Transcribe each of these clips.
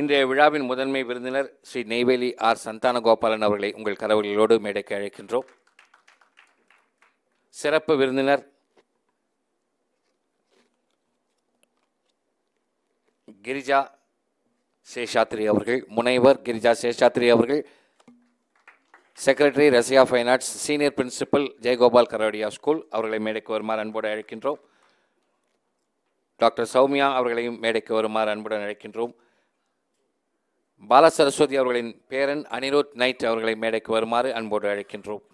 இன்றைய விழாவின் முதன்மை விருந்தினர் ஸ்ரீ நெய்வேலி ஆர் சந்தான கோபாலன் அவர்களை உங்கள் கதவுகளோடு மேடைக்கு அழைக்கின்றோம் சிறப்பு விருந்தினர் கிரிஜா சேஷாத்ரி அவர்கள் முனைவர் கிரிஜா சேஷாத்ரி அவர்கள் secretary Rasika fine arts senior principal Jayagopal Garodia school அவர்களை மேடைக்கு வருமாறு அன்போடு அழைக்கின்றோம் டாக்டர் சௌமியா அவர்களையும் மேடைக்கு வருமாறு அன்புடன் அழைக்கின்றோம் பாலசரஸ்வதி அவர்களின் பேரன் அனிருத் நைட் அவர்களை மேடைக்கு வருமாறு அன்போடு அழைக்கின்றோம்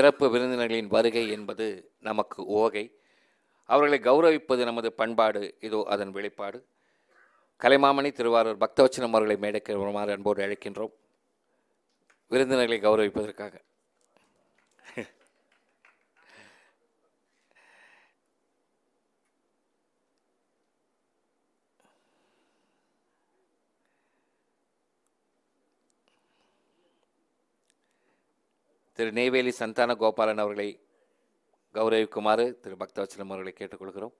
சிறப்பு விருந்தினர்களின் வருகை என்பது நமக்கு ஓகை அவர்களை கௌரவிப்பது நமது பண்பாடு இதோ அதன் வெளிப்பாடு கலைமாமணி திருவாரூர் பக்தவச்சனம் அவர்களை மேடைக்கு வருமாறு அன்போடு அழைக்கின்றோம் விருந்தினர்களை கௌரவிப்பதற்காக திரு நெய்வேலி சந்தான கோபாலன் அவர்களை கௌரவிக்குமாறு திரு பக்தவச்சலம் அவர்களை கேட்டுக்கொள்கிறோம்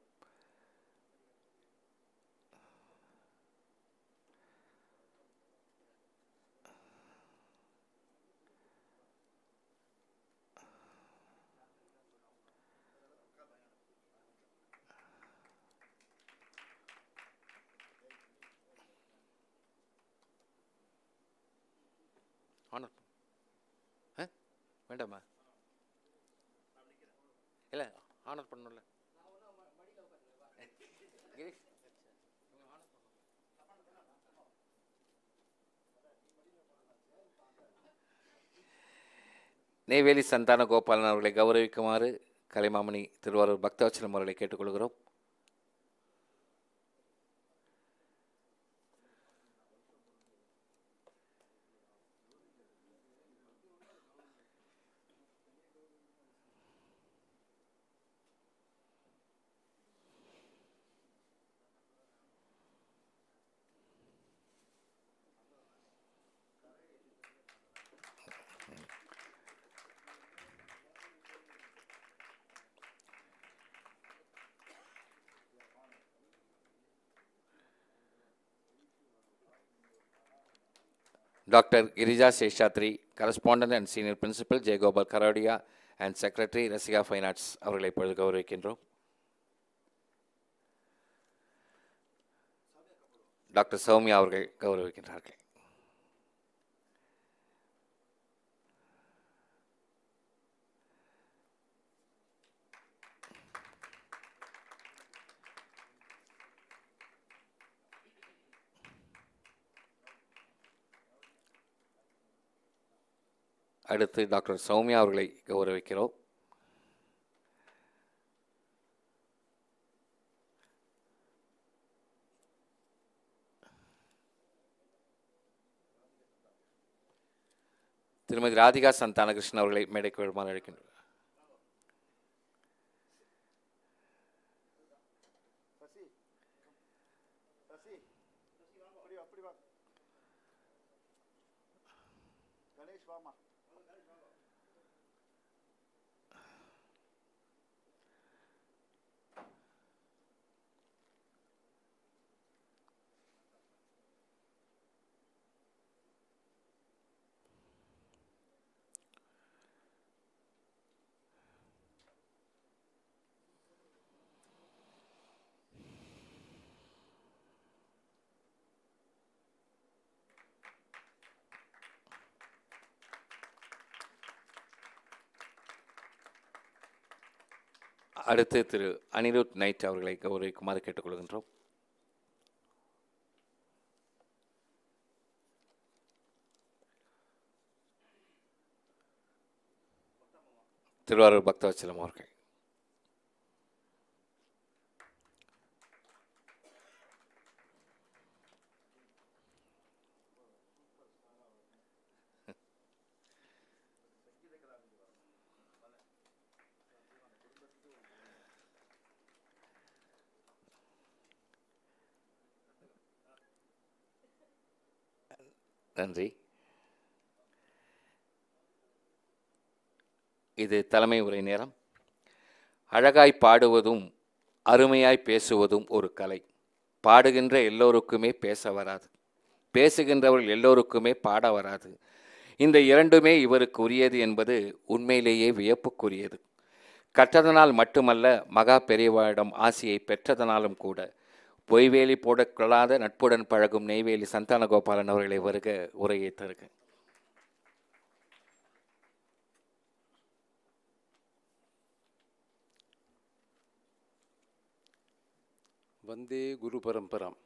வேண்டாமா இல்லை ஆனர் பண்ணணும்ல நெய்வேலி சந்தான கோபாலன் அவர்களை கௌரவிக்குமாறு கலைமாமணி திருவாரூர் பக்தவச்சலம் அவர்களை கேட்டுக்கொள்கிறோம் doctor Girija Seshadri correspondent and senior principal Jayagopal Garodia and secretary Rasika fine arts அவர்களை இப்பொழுது கௌரவிக்கின்றோம் டாக்டர் சௌமியா அவர்கள் கௌரவிக்கின்றார்கள் அடுத்து டாக்டர் சௌமியா அவர்களை கௌரவிக்கிறோம் திருமதி ராதிகா சந்தானகிருஷ்ணன் அவர்களை மேடைக்கு வருமானம் அழைக்கின்றனர் கணேஷ் அடுத்து திரு அனிருத் நைட் அவர்களை கௌரவிக்குமாறு கேட்டுக்கொள்கின்றோம் திருவாரூர் பக்தவச்சலம் அவர்கள் நன்றி இது தலைமை உரை நேரம் அழகாய் பாடுவதும் அருமையாய் பேசுவதும் ஒரு கலை பாடுகின்ற எல்லோருக்குமே பேச வராது பேசுகின்றவர்கள் எல்லோருக்குமே பாட வராது இந்த இரண்டுமே இவருக்கு உரியது என்பது உண்மையிலேயே வியப்புக்குரியது கற்றதனால் மட்டுமல்ல மகா பெரியவாரிடம் ஆசையை பெற்றதனாலும் கூட பொய்வேலி போடக்கொள்ளாத நட்புடன் பழகும் நெய்வேலி சந்தானகோபாலன் அவர்களை வருக உரையை தருக வந்தே குரு பரம்பரம்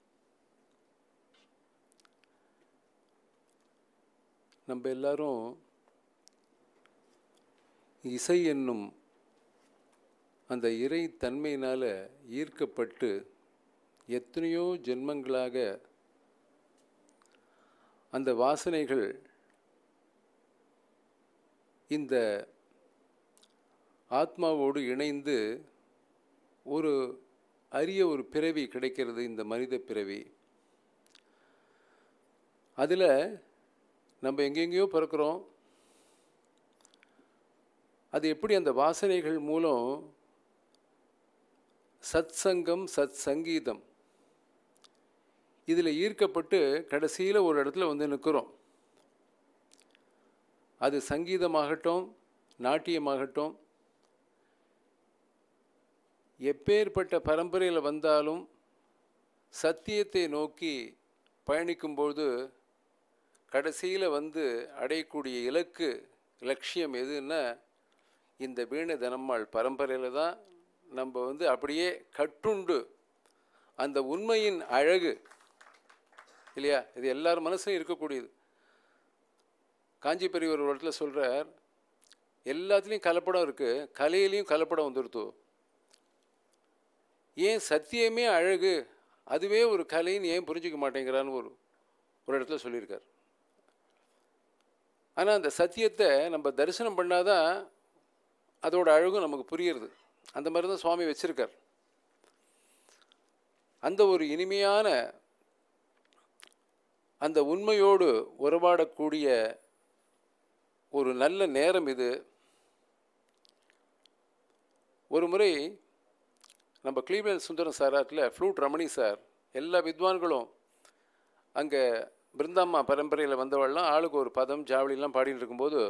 நம்ம எல்லாரும் இசை என்னும் அந்த இறை தன்மையினால் ஈர்க்கப்பட்டு எத்தனையோ ஜென்மங்களாக அந்த வாசனைகள் இந்த ஆத்மாவோடு இணைந்து ஒரு அரிய ஒரு பிறவி கிடைக்கிறது இந்த மனித பிறவி அதில் நம்ம எங்கெங்கேயோ பிறக்கிறோம் அது எப்படி அந்த வாசனைகள் மூலம் சத்சங்கம் சத் சங்கீதம் இதில் ஈர்க்கப்பட்டு கடைசியில் ஒரு இடத்துல வந்து நிற்கிறோம் அது சங்கீதமாகட்டும் நாட்டியமாகட்டும் எப்பேற்பட்ட பரம்பரையில் வந்தாலும் சத்தியத்தை நோக்கி பயணிக்கும்போது கடைசியில் வந்து அடையக்கூடிய இலக்கு லட்சியம் எதுன்னா இந்த வீண தினம்மாள் பரம்பரையில் தான் நம்ம வந்து அப்படியே கட்டுண்டு அந்த உண்மையின் அழகு இல்லையா இது எல்லார் மனசுலையும் இருக்கக்கூடியது காஞ்சி பெரியவர் ஒரு இடத்துல சொல்கிறார் எல்லாத்துலேயும் கலப்படம் இருக்குது கலையிலையும் கலப்படம் வந்துடுத்து ஏன் சத்தியமே அழகு அதுவே ஒரு கலைன்னு ஏன் புரிஞ்சிக்க மாட்டேங்கிறான்னு ஒரு ஒரு இடத்துல சொல்லியிருக்கார் ஆனால் அந்த சத்தியத்தை நம்ம தரிசனம் பண்ணாதான் அதோட அழகும் நமக்கு புரியுறது அந்த மாதிரி தான் சுவாமி வச்சுருக்கார் அந்த ஒரு இனிமையான அந்த உண்மையோடு உறவாடக்கூடிய ஒரு நல்ல நேரம் இது ஒரு முறை நம்ம கிளீவன் சுந்தரம் சாராட்டில் ஃப்ளூட் ரமணி சார் எல்லா வித்வான்களும் அங்கே பிருந்தாம்மா பரம்பரையில் வந்தவள்லாம் ஆளுக்கு ஒரு பதம் ஜாவளிலாம் பாடிட்டு இருக்கும்போது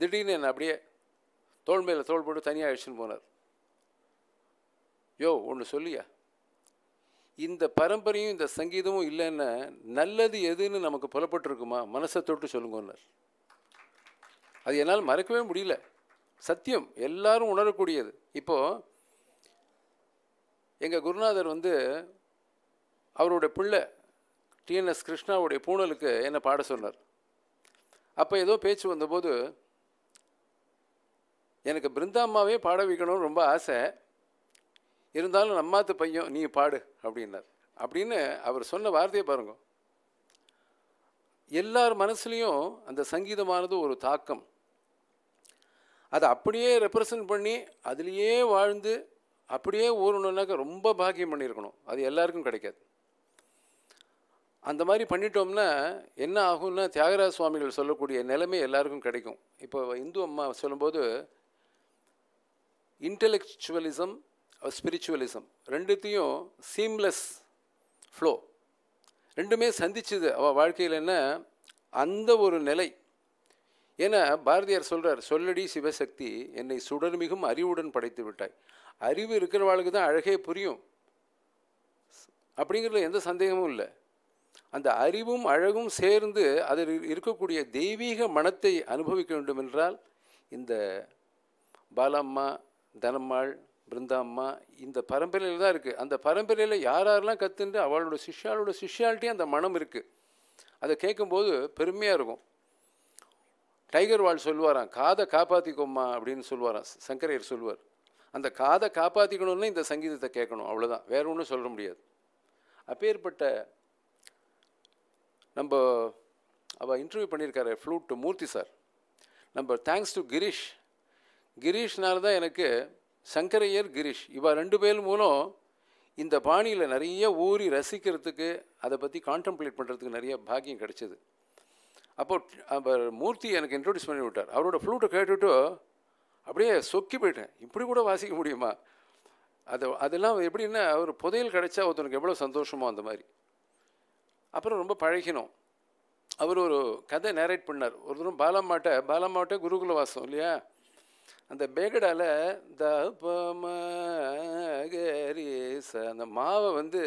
திடீர்னு என்னை அப்படியே தோல் மேலே தோல் போட்டு தனியாக அழிச்சுன்னு போனார் யோ ஒன்று சொல்லியா இந்த பரம்பரையும் இந்த சங்கீதமும் இல்லைன்னா நல்லது எதுன்னு நமக்கு புலப்பட்டிருக்குமா மனசை தொட்டு சொல்லுங்கன்னார் அது என்னால் மறக்கவே முடியல சத்தியம் எல்லாரும் உணரக்கூடியது இப்போது எங்கள் குருநாதர் வந்து அவருடைய பிள்ளை டிஎன்எஸ் கிருஷ்ணாவுடைய பூணலுக்கு என்னை பாட சொன்னார் அப்போ ஏதோ பேச்சு வந்தபோது எனக்கு பிருந்தாம்மாவே பாட வைக்கணும்னு ரொம்ப ஆசை இருந்தாலும் நம்மாத்து பையன் நீ பாடு அப்படின்னார் அப்படின்னு அவர் சொன்ன வார்த்தையை பாருங்க எல்லார் மனசுலேயும் அந்த சங்கீதமானது ஒரு தாக்கம் அதை அப்படியே ரெப்ரசன்ட் பண்ணி அதுலேயே வாழ்ந்து அப்படியே ஊறணுன்னாக்க ரொம்ப பாக்கியம் பண்ணியிருக்கணும் அது எல்லாருக்கும் கிடைக்காது அந்த மாதிரி பண்ணிட்டோம்னா என்ன ஆகும்னா தியாகராஜ சுவாமிகள் சொல்லக்கூடிய நிலைமை எல்லாருக்கும் கிடைக்கும் இப்போ இந்து அம்மா சொல்லும்போது இன்டலெக்சுவலிசம் ஸ்பிரிச்சுவலிசம் ரெண்டுத்தையும் சீம்லெஸ் ஃப்ளோ ரெண்டுமே சந்திச்சுது அவள் வாழ்க்கையில் என்ன அந்த ஒரு நிலை ஏன்னா பாரதியார் சொல்கிறார் சொல்லடி சிவசக்தி என்னை சுடர் மிகும் அறிவுடன் படைத்து விட்டாய் அறிவு வாழ்க்கை தான் அழகே புரியும் அப்படிங்கிறதுல எந்த சந்தேகமும் இல்லை அந்த அறிவும் அழகும் சேர்ந்து அதில் இருக்கக்கூடிய தெய்வீக மனத்தை அனுபவிக்க வேண்டும் என்றால் இந்த பாலம்மா தனம்மாள் பிருந்தாம்மா இந்த பரம்பரையில் தான் இருக்குது அந்த பரம்பரையில் யார் யாரெல்லாம் கற்றுண்டு அவளோட சிஷ்யாலோட சிஷியாலிட்டி அந்த மனம் இருக்குது அதை கேட்கும்போது பெருமையாக இருக்கும் டைகர் வாழ் சொல்லுவாராம் காதை காப்பாற்றிக்கோம்மா அப்படின்னு சொல்லுவாராம் சங்கரையர் சொல்லுவார் அந்த காதை காப்பாற்றிக்கணும்னு இந்த சங்கீதத்தை கேட்கணும் அவ்வளோதான் வேறு ஒன்றும் சொல்ல முடியாது அப்பேற்பட்ட நம்ம அவள் இன்டர்வியூ பண்ணியிருக்காரு ஃப்ளூட் மூர்த்தி சார் நம்ம தேங்க்ஸ் டு கிரீஷ் கிரீஷ்னால தான் எனக்கு சங்கரையர் கிரீஷ் இவா ரெண்டு பேர் மூலம் இந்த பாணியில் நிறைய ஊறி ரசிக்கிறதுக்கு அதை பற்றி கான்டம்ப்ளேட் பண்ணுறதுக்கு நிறைய பாக்கியம் கிடச்சிது அப்போ அவர் மூர்த்தி எனக்கு இன்ட்ரொடியூஸ் பண்ணி விட்டார் அவரோட ஃப்ளூட்டை கேட்டுவிட்டோ அப்படியே சொக்கி போயிட்டேன் இப்படி கூட வாசிக்க முடியுமா அது அதெல்லாம் எப்படின்னா அவர் புதையல் கிடைச்சா ஒருத்தனுக்கு எவ்வளோ சந்தோஷமோ அந்த மாதிரி அப்புறம் ரொம்ப பழகினோம் அவர் ஒரு கதை நேரேட் பண்ணார் ஒரு தூரம் பாலம்மாட்ட பாலம்மாட்ட குருகுல வாசம் இல்லையா அந்த பேகடால த பமகரிச அந்த மாவை வந்து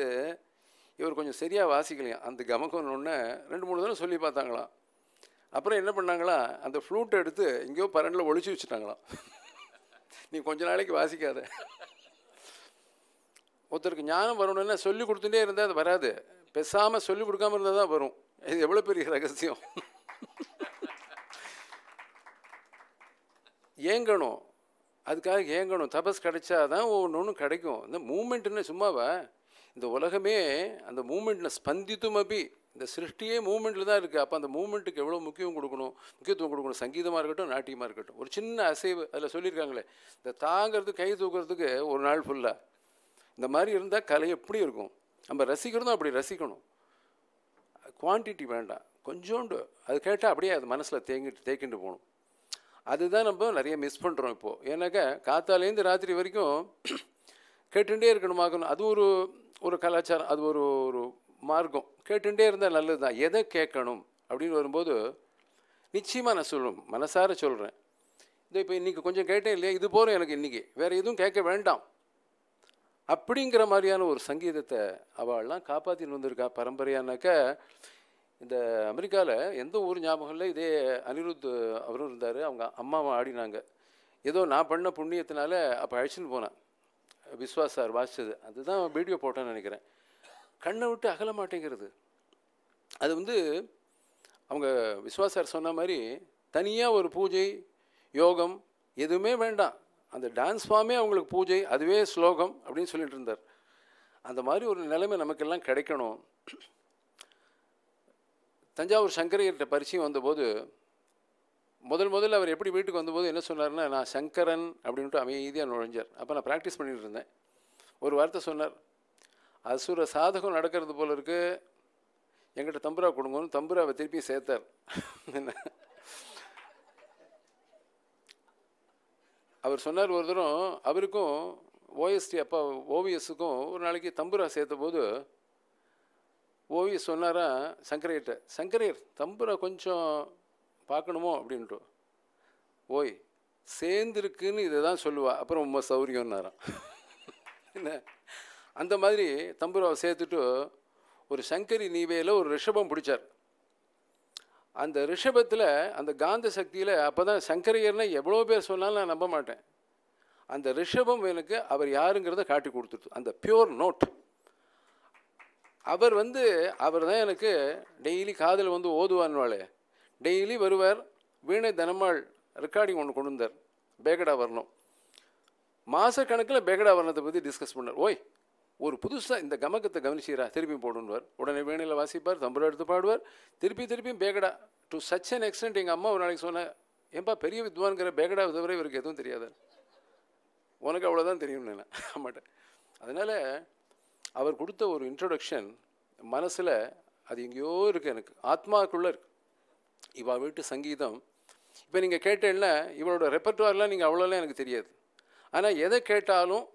இவர் கொஞ்சம் சரியாக வாசிக்கலையும் அந்த கமகம் ரெண்டு மூணு தடவை சொல்லி பார்த்தாங்களாம் அப்புறம் என்ன பண்ணாங்களா அந்த ஃப்ளூட்டை எடுத்து எங்கேயோ பரண்டில் ஒழிச்சு வச்சுட்டாங்களாம் நீ கொஞ்ச நாளைக்கு வாசிக்காத ஒருத்தருக்கு ஞானம் வரணும்னா சொல்லி கொடுத்துட்டே இருந்தால் அது வராது பெசாமல் சொல்லி கொடுக்காமல் இருந்தால் தான் வரும் இது எவ்வளோ பெரிய ரகசியம் ஏங்கணும் அதுக்காக ஏங்கணும் தபஸ் கிடைச்சா தான் ஒன்று ஒன்று கிடைக்கும் இந்த மூமெண்ட்டுன்னு சும்மாவா இந்த உலகமே அந்த மூமெண்ட்டில் ஸ்பந்தித்தும் அப்படி இந்த சிருஷ்டியே மூமெண்ட்டில் தான் இருக்குது அப்போ அந்த மூமெண்ட்டுக்கு எவ்வளோ முக்கியம் கொடுக்கணும் முக்கியத்துவம் கொடுக்கணும் சங்கீதமாக இருக்கட்டும் நாட்டியமாக இருக்கட்டும் ஒரு சின்ன அசைவு அதில் சொல்லியிருக்காங்களே இந்த தாங்கிறது கை தூக்கிறதுக்கு ஒரு நாள் ஃபுல்லாக இந்த மாதிரி இருந்தால் கலை எப்படி இருக்கும் நம்ம ரசிக்கிறதும் அப்படி ரசிக்கணும் குவான்டிட்டி வேண்டாம் கொஞ்சோண்டு அது கேட்டால் அப்படியே அது மனசில் தேங்கிட்டு தேக்கிண்டு போகணும் அதுதான் நம்ம நிறைய மிஸ் பண்ணுறோம் இப்போது ஏன்னாக்கா காத்தாலேருந்து ராத்திரி வரைக்கும் கேட்டுகிட்டே இருக்கணுமாக்கணும் அது ஒரு ஒரு கலாச்சாரம் அது ஒரு ஒரு மார்க்கம் கேட்டுகிட்டே இருந்தால் நல்லது தான் எதை கேட்கணும் அப்படின்னு வரும்போது நிச்சயமாக நான் சொல்லணும் மனசார சொல்கிறேன் இதோ இப்போ இன்றைக்கி கொஞ்சம் கேட்டேன் இல்லையா இது போகிறோம் எனக்கு இன்றைக்கி வேறு எதுவும் கேட்க வேண்டாம் அப்படிங்கிற மாதிரியான ஒரு சங்கீதத்தை அவள்லாம் காப்பாற்றின்னு வந்திருக்கா பரம்பரையானாக்க இந்த அமெரிக்காவில் எந்த ஊர் ஞாபகம் இல்லை இதே அனிருத் அவரும் இருந்தார் அவங்க அம்மாவை ஆடினாங்க ஏதோ நான் பண்ண புண்ணியத்தினால அப்போ அழைச்சின்னு போனேன் விஸ்வாஸ் சார் வாசிச்சது அதுதான் வீடியோ போட்டேன்னு நினைக்கிறேன் கண்ணை விட்டு அகல மாட்டேங்கிறது அது வந்து அவங்க விஸ்வாஸ் சார் சொன்ன மாதிரி தனியாக ஒரு பூஜை யோகம் எதுவுமே வேண்டாம் அந்த டான்ஸ் ஃபார்மே அவங்களுக்கு பூஜை அதுவே ஸ்லோகம் அப்படின்னு சொல்லிட்டு இருந்தார் அந்த மாதிரி ஒரு நிலைமை நமக்கெல்லாம் கிடைக்கணும் தஞ்சாவூர் சங்கரகிட்ட பரிச்சயம் வந்தபோது முதல் முதல்ல அவர் எப்படி வீட்டுக்கு வந்தபோது என்ன சொன்னார்னா நான் சங்கரன் அப்படின்ட்டு அமைதியாக நுழைஞ்சார் அப்போ நான் ப்ராக்டிஸ் பண்ணிகிட்டு இருந்தேன் ஒரு வார்த்தை சொன்னார் அசுர சாதகம் நடக்கிறது போல இருக்கு எங்கிட்ட தம்புரா கொடுங்கன்னு தம்புராவை திருப்பி சேர்த்தார் அவர் சொன்னார் ஒரு தரம் அவருக்கும் ஓஎஸ்டி அப்பா ஓவியஸுக்கும் ஒரு நாளைக்கு தம்புரா சேர்த்த போது ஓவி சொன்னாரா சங்கரையிட்ட சங்கரையர் தம்புரை கொஞ்சம் பார்க்கணுமோ அப்படின்ட்டு ஓய் சேர்ந்துருக்குன்னு இதை தான் சொல்லுவா அப்புறம் ரொம்ப சௌரியம்னாராம் என்ன அந்த மாதிரி தம்புராவை சேர்த்துட்டு ஒரு சங்கரி நீவேல ஒரு ரிஷபம் பிடிச்சார் அந்த ரிஷபத்தில் அந்த காந்த சக்தியில் அப்போ தான் சங்கரையர்னா எவ்வளோ பேர் சொன்னாலும் நான் நம்ப மாட்டேன் அந்த ரிஷபம் எனக்கு அவர் யாருங்கிறத காட்டி கொடுத்துட்டு அந்த பியூர் நோட் அவர் வந்து அவர் தான் எனக்கு டெய்லி காதில் வந்து ஓதுவான்வாளே டெய்லி வருவார் வீணை தினமாள் ரெக்கார்டிங் ஒன்று கொண்டு வந்தார் பேகடா வரணும் மாதக்கணக்கில் பேகடா வரணத்தை பற்றி டிஸ்கஸ் பண்ணார் ஓய் ஒரு புதுசாக இந்த கமக்கத்தை கவனிச்சீரா திருப்பி போடுன்வார் உடனே வீணையில் வாசிப்பார் தம்புரா எடுத்து பாடுவார் திருப்பி திருப்பியும் Begada to such an extent எங்கள் அம்மா ஒரு நாளைக்கு சொன்னேன் ஏன்பா பெரிய வித்வான்கிற பேகடா விதவரை இவருக்கு எதுவும் தெரியாது உனக்கு அவ்வளோதான் தெரியும் நான் ஆமாட்டேன் அதனால் அவர் கொடுத்த ஒரு இன்ட்ரொடக்ஷன் மனசில் அது எங்கேயோ இருக்குது எனக்கு ஆத்மாக்குள்ளே இருக்கு இவா வீட்டு சங்கீதம் இப்போ நீங்கள் கேட்டேன்னா இவளோட ரெப்பர்டார்லாம் நீங்கள் அவ்வளோலாம் எனக்கு தெரியாது ஆனால் எதை கேட்டாலும்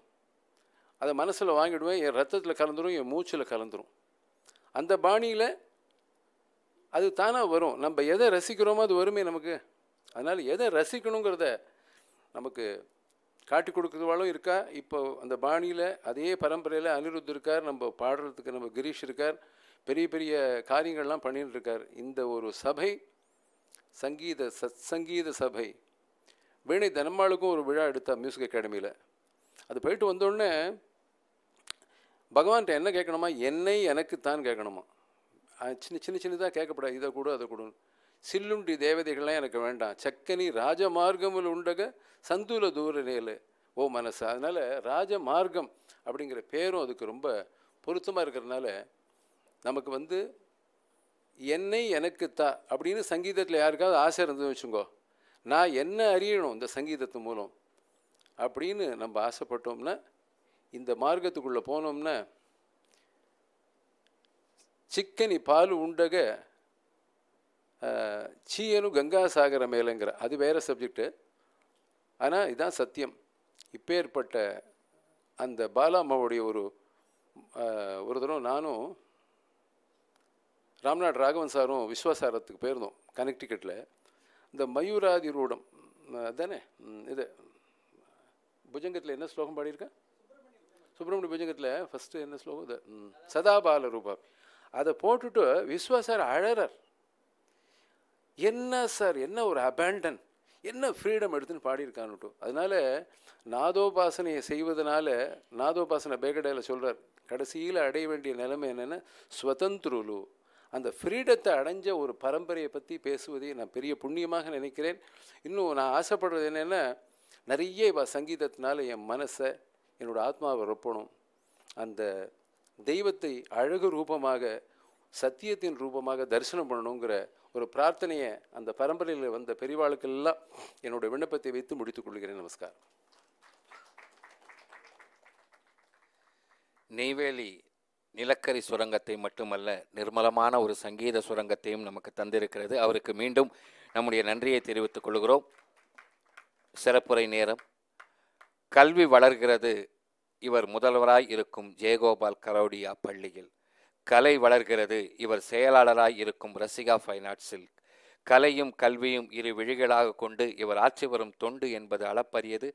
அதை மனசில் வாங்கிடுவேன் என் ரத்தத்தில் கலந்துரும் என் மூச்சில் கலந்துரும் அந்த பாணியில் அது தானாக வரும் நம்ம எதை ரசிக்கிறோமோ அது வருமே நமக்கு அதனால் எதை ரசிக்கணுங்கிறத நமக்கு காட்டி கொடுக்குறவாளும் இருக்கா இப்போ அந்த பாணியில் அதே பரம்பரையில் அனிருத் இருக்கார் நம்ம பாடுறதுக்கு நம்ம கிரீஷ் இருக்கார் பெரிய பெரிய காரியங்கள்லாம் பண்ணிகிட்டு இருக்கார் இந்த ஒரு சபை சங்கீத சத் சங்கீத சபை வேணை தனம்மாளுக்கும் ஒரு விழா எடுத்தா மியூசிக் அகாடமியில் அது போயிட்டு வந்தோடனே பகவான்கிட்ட என்ன கேட்கணுமா என்னை எனக்கு தான் கேட்கணுமா சின்ன சின்ன சின்னதாக கேட்கப்படாது இதை கூட அதை கூட சில்லுண்டி தேவதைகள்லாம் எனக்கு வேண்டாம் சக்கனி மார்க்கமில் உண்டக சந்தூல தூர நேல் ஓ மனசு அதனால் ராஜமார்க்கம் அப்படிங்கிற பேரும் அதுக்கு ரொம்ப பொருத்தமாக இருக்கிறதுனால நமக்கு வந்து என்னை எனக்கு தா அப்படின்னு சங்கீதத்தில் யாருக்காவது ஆசை இருந்ததுன்னு வச்சுக்கோ நான் என்ன அறியணும் இந்த சங்கீதத்து மூலம் அப்படின்னு நம்ம ஆசைப்பட்டோம்னா இந்த மார்க்கத்துக்குள்ளே போனோம்னா சிக்கனி பால் உண்டக சீயலும் கங்காசாகர மேலங்கிற அது வேறு சப்ஜெக்டு ஆனால் இதுதான் சத்தியம் ஏற்பட்ட அந்த பாலாமாவுடைய ஒரு ஒரு தடவை நானும் ராம்நாத் ராகவன் சாரும் விஸ்வாசாரத்துக்கு போயிருந்தோம் கனெக்டிக்கெட்டில் இந்த மயூராதி ரூடம் தானே இது புஜங்கத்தில் என்ன ஸ்லோகம் பாடியிருக்கேன் சுப்பிரமணிய புஜங்கத்தில் ஃபஸ்ட்டு என்ன ஸ்லோகம் இது சதாபால ரூபா அதை போட்டுட்டு விஸ்வாசார் அழறார் என்ன சார் என்ன ஒரு அபேண்டன் என்ன ஃப்ரீடம் எடுத்துன்னு பாடியிருக்கான்னுட்டு அதனால் நாதோபாசனையை செய்வதனால நாதோபாசனை பேகடையில் சொல்கிறார் கடைசியில் அடைய வேண்டிய நிலைமை என்னென்னா ஸ்வதந்திரலு அந்த ஃப்ரீடத்தை அடைஞ்ச ஒரு பரம்பரையை பற்றி பேசுவதை நான் பெரிய புண்ணியமாக நினைக்கிறேன் இன்னும் நான் ஆசைப்படுறது என்னென்னா நிறைய இவ சங்கீதத்தினால என் மனசை என்னோடய ஆத்மாவை ரொப்பணும் அந்த தெய்வத்தை அழகு ரூபமாக சத்தியத்தின் ரூபமாக தரிசனம் பண்ணணுங்கிற ஒரு பிரார்த்தனையை அந்த பரம்பரையில் வந்த பெரிவாளுக்கெல்லாம் என்னுடைய விண்ணப்பத்தை வைத்து முடித்துக் கொள்கிறேன் நமஸ்காரம் நெய்வேலி நிலக்கரி சுரங்கத்தை மட்டுமல்ல நிர்மலமான ஒரு சங்கீத சுரங்கத்தையும் நமக்கு தந்திருக்கிறது அவருக்கு மீண்டும் நம்முடைய நன்றியை தெரிவித்துக் கொள்கிறோம் சிறப்புரை நேரம் கல்வி வளர்கிறது இவர் முதல்வராய் இருக்கும் ஜெயகோபால் கரௌடியா பள்ளியில் கலை வளர்கிறது இவர் செயலாளராய் இருக்கும் ரசிகா ஃபைனாட்ஸில் கலையும் கல்வியும் இரு விழிகளாக கொண்டு இவர் ஆட்சி வரும் தொண்டு என்பது அளப்பரியது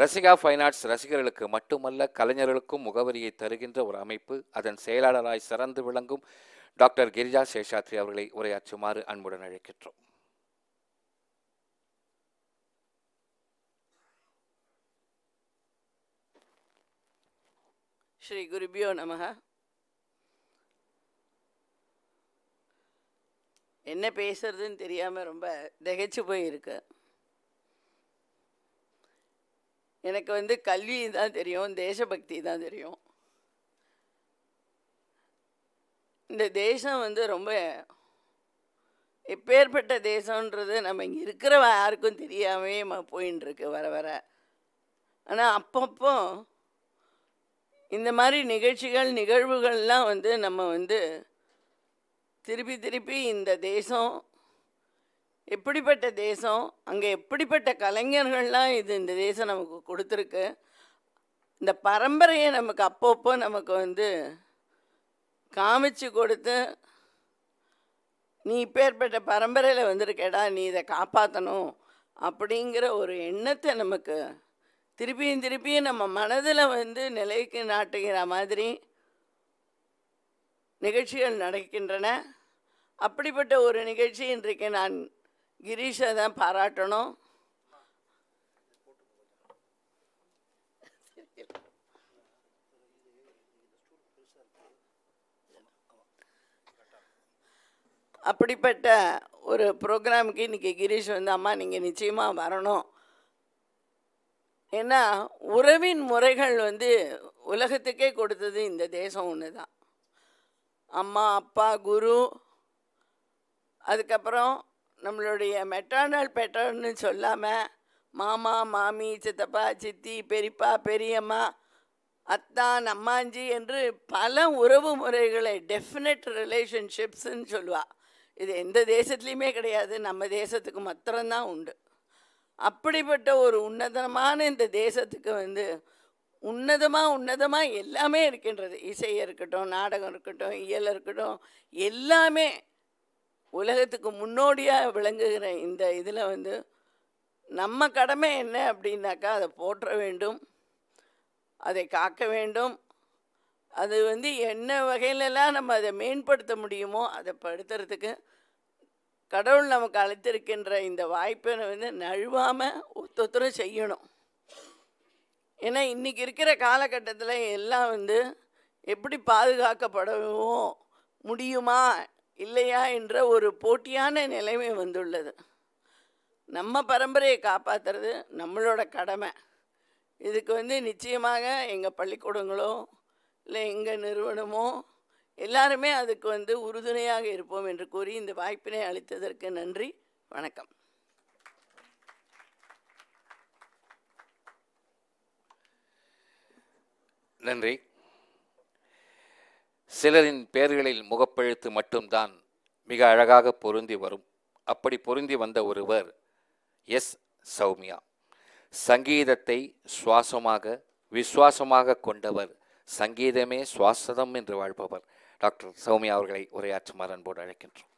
ரசிகா ஆர்ட்ஸ் ரசிகர்களுக்கு மட்டுமல்ல கலைஞர்களுக்கும் முகவரியை தருகின்ற ஒரு அமைப்பு அதன் செயலாளராய் சிறந்து விளங்கும் டாக்டர் கிரிஜா சேஷாத்ரி அவர்களை உரையாற்றுமாறு அன்புடன் அழைக்கின்றோம் ஸ்ரீ குருபியோ நமஹா என்ன பேசுறதுன்னு தெரியாமல் ரொம்ப திகைச்சு போயிருக்கு எனக்கு வந்து கல்வி தான் தெரியும் தேசபக்தி தான் தெரியும் இந்த தேசம் வந்து ரொம்ப எப்பேற்பட்ட தேசன்றது நம்ம இங்கே இருக்கிறவ யாருக்கும் தெரியாமே போயின்னு வர வர ஆனால் அப்பப்போ இந்த மாதிரி நிகழ்ச்சிகள் நிகழ்வுகள்லாம் வந்து நம்ம வந்து திருப்பி திருப்பி இந்த தேசம் எப்படிப்பட்ட தேசம் அங்கே எப்படிப்பட்ட கலைஞர்கள்லாம் இது இந்த தேசம் நமக்கு கொடுத்துருக்கு இந்த பரம்பரையை நமக்கு அப்பப்போ நமக்கு வந்து காமிச்சு கொடுத்து நீ இப்பேற்பட்ட பரம்பரையில் வந்திருக்கேடா நீ இதை காப்பாற்றணும் அப்படிங்கிற ஒரு எண்ணத்தை நமக்கு திருப்பியும் திருப்பியும் நம்ம மனதில் வந்து நிலைக்கு நாட்டுகிற மாதிரி நிகழ்ச்சிகள் நடக்கின்றன அப்படிப்பட்ட ஒரு நிகழ்ச்சி இன்றைக்கு நான் கிரீஷை தான் பாராட்டணும் அப்படிப்பட்ட ஒரு ப்ரோக்ராமுக்கு இன்றைக்கி கிரீஷ் வந்து அம்மா நீங்கள் நிச்சயமாக வரணும் ஏன்னா உறவின் முறைகள் வந்து உலகத்துக்கே கொடுத்தது இந்த தேசம் ஒன்று தான் அம்மா அப்பா குரு அதுக்கப்புறம் நம்மளுடைய மெட்டர்னல் பெட்டர்னு சொல்லாமல் மாமா மாமி சித்தப்பா சித்தி பெரியப்பா பெரியம்மா அத்தா நம்மாஞ்சி என்று பல உறவு முறைகளை டெஃபினட் ரிலேஷன்ஷிப்ஸ்ன்னு சொல்லுவாள் இது எந்த தேசத்துலேயுமே கிடையாது நம்ம தேசத்துக்கு மாத்திரம்தான் உண்டு அப்படிப்பட்ட ஒரு உன்னதமான இந்த தேசத்துக்கு வந்து உன்னதமாக உன்னதமாக எல்லாமே இருக்கின்றது இசையாக இருக்கட்டும் நாடகம் இருக்கட்டும் இயல் இருக்கட்டும் எல்லாமே உலகத்துக்கு முன்னோடியாக விளங்குகிற இந்த இதில் வந்து நம்ம கடமை என்ன அப்படின்னாக்கா அதை போற்ற வேண்டும் அதை காக்க வேண்டும் அது வந்து என்ன வகையிலலாம் நம்ம அதை மேம்படுத்த முடியுமோ அதை படுத்துறதுக்கு கடவுள் நமக்கு அழைத்திருக்கின்ற இந்த வாய்ப்பை வந்து நழுவாமல் ஒத்தொத்தரும் செய்யணும் ஏன்னா இன்றைக்கி இருக்கிற காலகட்டத்தில் எல்லாம் வந்து எப்படி பாதுகாக்கப்படவோ முடியுமா இல்லையா என்ற ஒரு போட்டியான நிலைமை வந்துள்ளது நம்ம பரம்பரையை காப்பாற்றுறது நம்மளோட கடமை இதுக்கு வந்து நிச்சயமாக எங்கள் பள்ளிக்கூடங்களோ இல்லை எங்கள் நிறுவனமோ எல்லாருமே அதுக்கு வந்து உறுதுணையாக இருப்போம் என்று கூறி இந்த வாய்ப்பினை அளித்ததற்கு நன்றி வணக்கம் நன்றி சிலரின் பெயர்களில் முகப்பெழுத்து மட்டும்தான் மிக அழகாக பொருந்தி வரும் அப்படி பொருந்தி வந்த ஒருவர் எஸ் சௌமியா சங்கீதத்தை சுவாசமாக விசுவாசமாக கொண்டவர் சங்கீதமே சுவாசதம் என்று வாழ்பவர் டாக்டர் சௌமியா அவர்களை உரையாற்றுமாறு அன்போடு அழைக்கின்றோம்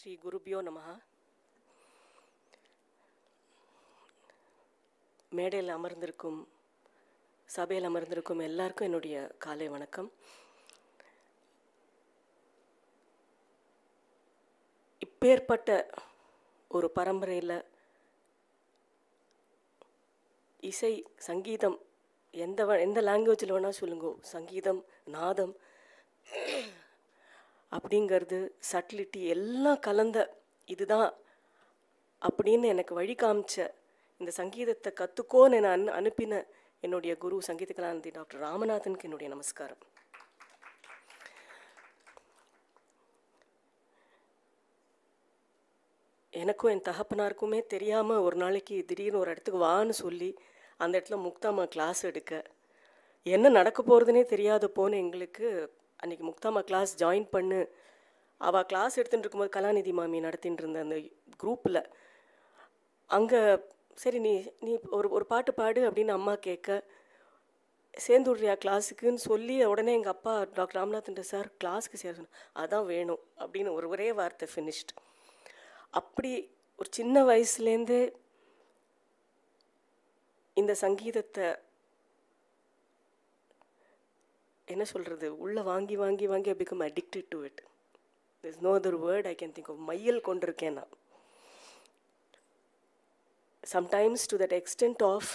ஸ்ரீ குருபியோ நம மேடையில் அமர்ந்திருக்கும் சபையில் அமர்ந்திருக்கும் எல்லாருக்கும் என்னுடைய காலை வணக்கம் இப்பேற்பட்ட ஒரு பரம்பரையில் இசை சங்கீதம் எந்த எந்த லாங்குவேஜில் வேணால் சொல்லுங்க சங்கீதம் நாதம் அப்படிங்கிறது சட்டிலிட்டி எல்லாம் கலந்த இதுதான் அப்படின்னு எனக்கு வழி காமிச்ச இந்த சங்கீதத்தை கற்றுக்கோன்னு நான் அனு அனுப்பின என்னுடைய குரு சங்கீத கலாநிதி டாக்டர் ராமநாதனுக்கு என்னுடைய நமஸ்காரம் எனக்கும் என் தகப்பனாருக்குமே தெரியாமல் ஒரு நாளைக்கு திடீர்னு ஒரு இடத்துக்கு வான்னு சொல்லி அந்த இடத்துல முக்தாமா கிளாஸ் எடுக்க என்ன நடக்க போகிறதுனே தெரியாத போன்னு எங்களுக்கு அன்றைக்கி முக்தாமா கிளாஸ் ஜாயின் பண்ணு அவள் கிளாஸ் எடுத்துகிட்டு இருக்கும்போது கலாநிதி மாமி நடத்தின்னு இருந்த அந்த குரூப்பில் அங்கே சரி நீ நீ ஒரு ஒரு பாட்டு பாடு அப்படின்னு அம்மா கேட்க சேர்ந்துடுறியா கிளாஸுக்குன்னு சொல்லி உடனே எங்கள் அப்பா டாக்டர் ராம்நாத்ன்ற சார் கிளாஸுக்கு சேர அதான் வேணும் அப்படின்னு ஒரு ஒரே வார்த்தை ஃபினிஷ்ட் அப்படி ஒரு சின்ன வயசுலேருந்தே இந்த சங்கீதத்தை என்ன சொல்கிறது உள்ளே வாங்கி வாங்கி வாங்கி I become addicted to it this no other word I can think of மையல் கொண்டிருக்கேன் நான் sometimes to that extent of